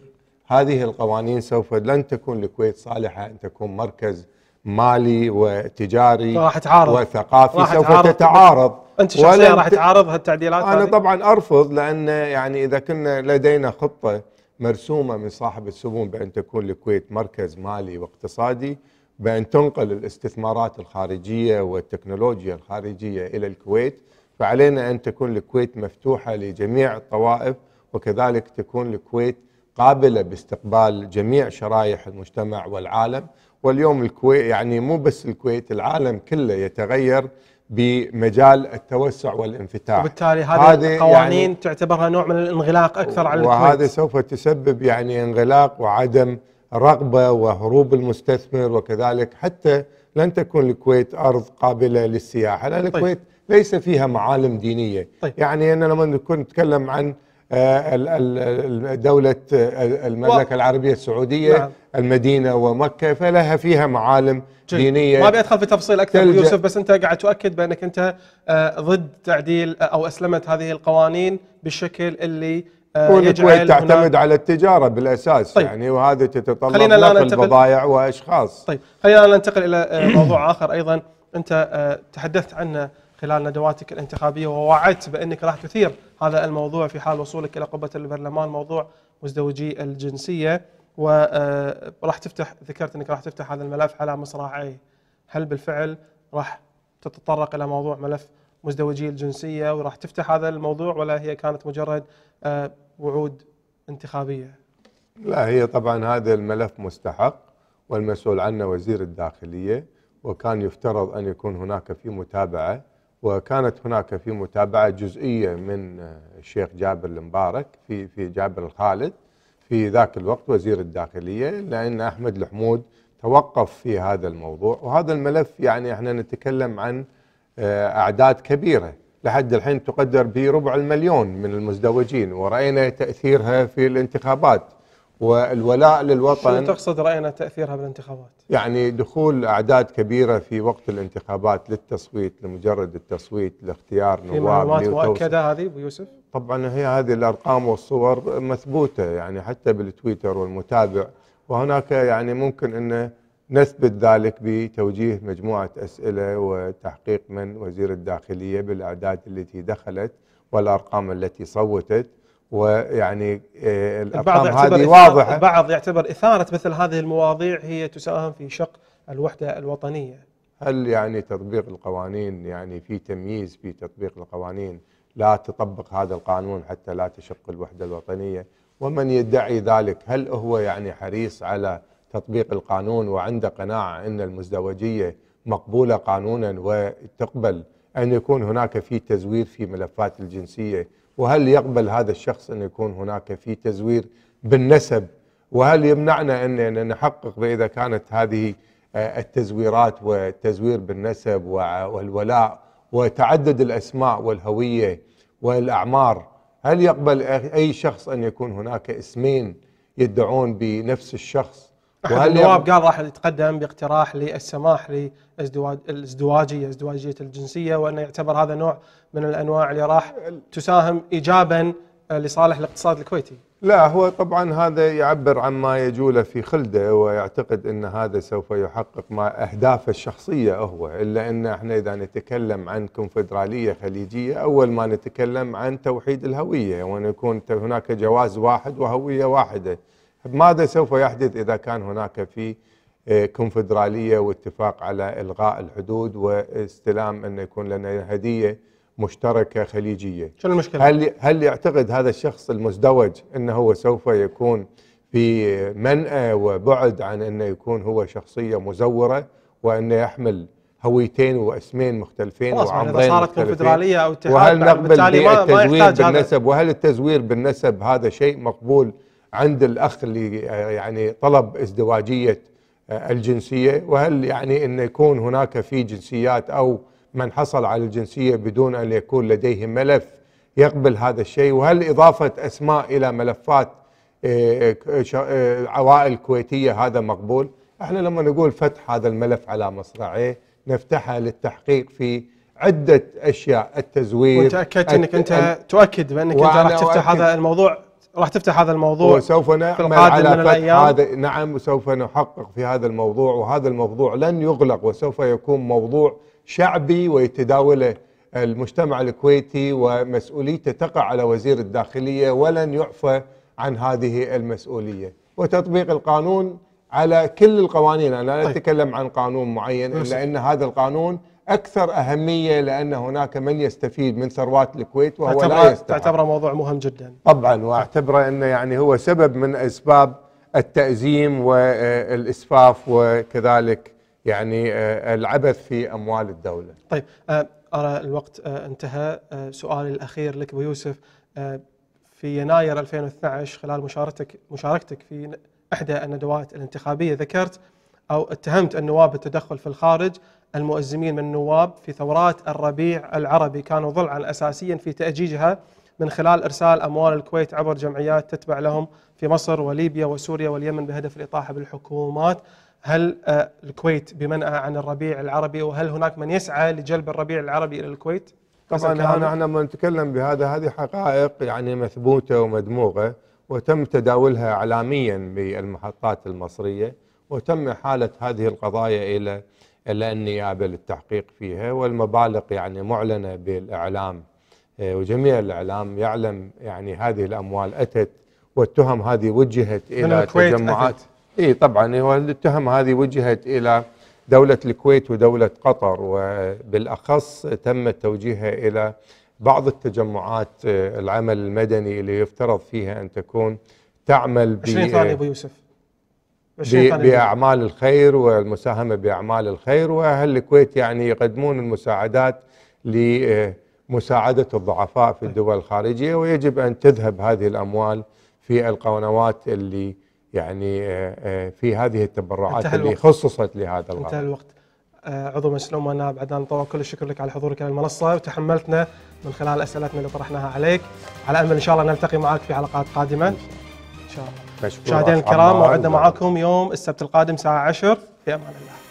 هذه القوانين سوف لن تكون الكويت صالحه ان تكون مركز مالي وتجاري راح تعارض وثقافي راح سوف تعارض تتعارض انت شخصيا راح تعارض هالتعديلات انا هذه؟ طبعا ارفض لان يعني اذا كنا لدينا خطه مرسومه من صاحب السمو بان تكون الكويت مركز مالي واقتصادي بان تنقل الاستثمارات الخارجيه والتكنولوجيا الخارجيه الى الكويت فعلينا ان تكون الكويت مفتوحه لجميع الطوائف وكذلك تكون الكويت قابله باستقبال جميع شرائح المجتمع والعالم واليوم الكويت يعني مو بس الكويت العالم كله يتغير بمجال التوسع والانفتاح وبالتالي هذه يعني القوانين يعني تعتبرها نوع من الانغلاق اكثر على الكويت وهذا سوف تسبب يعني انغلاق وعدم رغبه وهروب المستثمر وكذلك حتى لن تكون الكويت ارض قابله للسياحه لان طيب. الكويت ليس فيها معالم دينيه طيب. يعني انا لما نكون نتكلم عن آه، دولة آه، المملكة و... العربية السعودية نعم. المدينة ومكة فلها فيها معالم جل. دينية ما أبي أدخل في تفصيل أكثر تلج... يوسف بس أنت قاعد تؤكد بأنك أنت آه، ضد تعديل أو أسلمت هذه القوانين بالشكل اللي الكويت تعتمد على التجارة بالأساس طيب. يعني وهذا تتطلب نقل بضائع وأشخاص طيب خلينا ننتقل إلى موضوع آخر أيضا أنت تحدثت عنه خلال ندواتك الانتخابية ووعدت بأنك راح تثير هذا الموضوع في حال وصولك إلى قبة البرلمان موضوع مزدوجي الجنسية وراح آه، تفتح ذكرت أنك راح تفتح هذا الملف على مصراعيه هل بالفعل راح تتطرق إلى موضوع ملف مزدوجي الجنسية وراح تفتح هذا الموضوع ولا هي كانت مجرد آه، وعود انتخابية لا هي طبعا هذا الملف مستحق والمسؤول عنه وزير الداخلية وكان يفترض أن يكون هناك في متابعة وكانت هناك في متابعة جزئية من آه، الشيخ جابر المبارك في في جابر الخالد في ذاك الوقت وزير الداخلية لأن أحمد الحمود توقف في هذا الموضوع وهذا الملف يعني احنا نتكلم عن آه، أعداد كبيرة لحد الحين تقدر بربع المليون من المزدوجين ورأينا تأثيرها في الانتخابات والولاء للوطن شو تقصد راينا تاثيرها بالانتخابات؟ يعني دخول اعداد كبيره في وقت الانتخابات للتصويت لمجرد التصويت لاختيار نواب في معلومات مؤكده هذه ابو يوسف؟ طبعا هي هذه الارقام والصور مثبوته يعني حتى بالتويتر والمتابع وهناك يعني ممكن ان نثبت ذلك بتوجيه مجموعه اسئله وتحقيق من وزير الداخليه بالاعداد التي دخلت والارقام التي صوتت ويعني آه، الارقام هذه واضحه البعض يعتبر اثاره مثل هذه المواضيع هي تساهم في شق الوحده الوطنيه هل يعني تطبيق القوانين يعني في تمييز في تطبيق القوانين لا تطبق هذا القانون حتى لا تشق الوحده الوطنيه ومن يدعي ذلك هل هو يعني حريص على تطبيق القانون وعنده قناعه ان المزدوجيه مقبوله قانونا وتقبل ان يكون هناك في تزوير في ملفات الجنسيه وهل يقبل هذا الشخص أن يكون هناك في تزوير بالنسب وهل يمنعنا أن نحقق إذا كانت هذه آه، التزويرات والتزوير بالنسب والولاء وتعدد الأسماء والهوية والأعمار هل يقبل أي شخص أن يكون هناك اسمين يدعون بنفس الشخص احد النواب قال راح يتقدم باقتراح للسماح للازدواجيه ازدواجيه الجنسيه وانه يعتبر هذا نوع من الانواع اللي راح تساهم ايجابا آه، لصالح الاقتصاد الكويتي. لا هو طبعا هذا يعبر عن ما يجوله في خلده ويعتقد ان هذا سوف يحقق ما اهدافه الشخصيه هو الا ان احنا اذا نتكلم عن كونفدراليه خليجيه اول ما نتكلم عن توحيد الهويه وان يكون هناك جواز واحد وهويه واحده. ماذا سوف يحدث إذا كان هناك في آه، كونفدرالية واتفاق على إلغاء الحدود واستلام أن يكون لنا هدية مشتركة خليجية شنو المشكلة؟ هل, هل يعتقد هذا الشخص المزدوج أنه هو سوف يكون في منأى وبعد عن أنه يكون هو شخصية مزورة وأنه يحمل هويتين واسمين مختلفين وعمرين يعني اذا صارت كونفدراليه او اتحاد وهل يعني نقبل بالتزوير بالنسب وهل التزوير بالنسب هذا شيء مقبول عند الاخ اللي آه، يعني طلب ازدواجيه آه، الجنسيه وهل يعني ان يكون هناك في جنسيات او من حصل على الجنسيه بدون ان يكون لديه ملف يقبل هذا الشيء وهل اضافه اسماء الى ملفات آه، عوائل كويتيه هذا مقبول؟ احنا لما نقول فتح هذا الملف على مصراعيه نفتحها للتحقيق في عده اشياء التزوير وتاكدت انك انت تؤكد بانك انت راح تفتح هذا الموضوع راح تفتح هذا الموضوع وسوف نعمل على هذا نعم وسوف نحقق في هذا الموضوع وهذا الموضوع لن يغلق وسوف يكون موضوع شعبي ويتداوله المجتمع الكويتي ومسؤوليته تقع على وزير الداخلية ولن يعفى عن هذه المسؤولية وتطبيق القانون على كل القوانين أنا لا طيب. أتكلم عن قانون معين إلا أن هذا القانون أكثر أهمية لأن هناك من يستفيد من ثروات الكويت وهو لا يستفيد تعتبره موضوع مهم جدا طبعا وأعتبره أنه يعني هو سبب من أسباب التأزيم والإسفاف وكذلك يعني آه، العبث في أموال الدولة طيب آه، أرى الوقت آه، انتهى سؤالي الأخير لك ابو يوسف في يناير 2012 خلال مشاركتك مشاركتك في إحدى الندوات الانتخابية ذكرت أو اتهمت النواب بالتدخل في الخارج المؤزمين من النواب في ثورات الربيع العربي كانوا ضلعا أساسيا في تأجيجها من خلال إرسال أموال الكويت عبر جمعيات تتبع لهم في مصر وليبيا وسوريا واليمن بهدف الإطاحة بالحكومات هل آه، الكويت بمنأى عن الربيع العربي وهل هناك من يسعى لجلب الربيع العربي إلى الكويت؟ طبعا أنا لما نتكلم بهذا هذه حقائق يعني مثبوتة ومدموغة وتم تداولها إعلاميا بالمحطات المصرية وتم إحالة هذه القضايا إلى إلا النيابة للتحقيق فيها والمبالغ يعني معلنة بالإعلام آه، وجميع الإعلام يعلم يعني هذه الأموال أتت والتهم هذه وجهت إلى تجمعات اي طبعا هو التهم هذه وجهت الى دوله الكويت ودوله قطر وبالاخص تم توجيهها الى بعض التجمعات آه، العمل المدني اللي يفترض فيها ان تكون تعمل 20 ثانيه آه، ابو يوسف باعمال الخير والمساهمه باعمال الخير واهل الكويت يعني يقدمون المساعدات لمساعده الضعفاء في طيب. الدول الخارجيه ويجب ان تذهب هذه الاموال في القنوات اللي يعني آه، آه، في هذه التبرعات اللي الوقت. خصصت لهذا الغرض انتهى الوقت آه، عضو مجلس الامه نائب عدنان طوى كل الشكر لك على حضورك على المنصه وتحملتنا من خلال اسئلتنا اللي طرحناها عليك على امل ان شاء الله نلتقي معك في حلقات قادمه ان شاء الله مشاهدينا الكرام موعدنا معكم يوم السبت القادم الساعه 10 في امان الله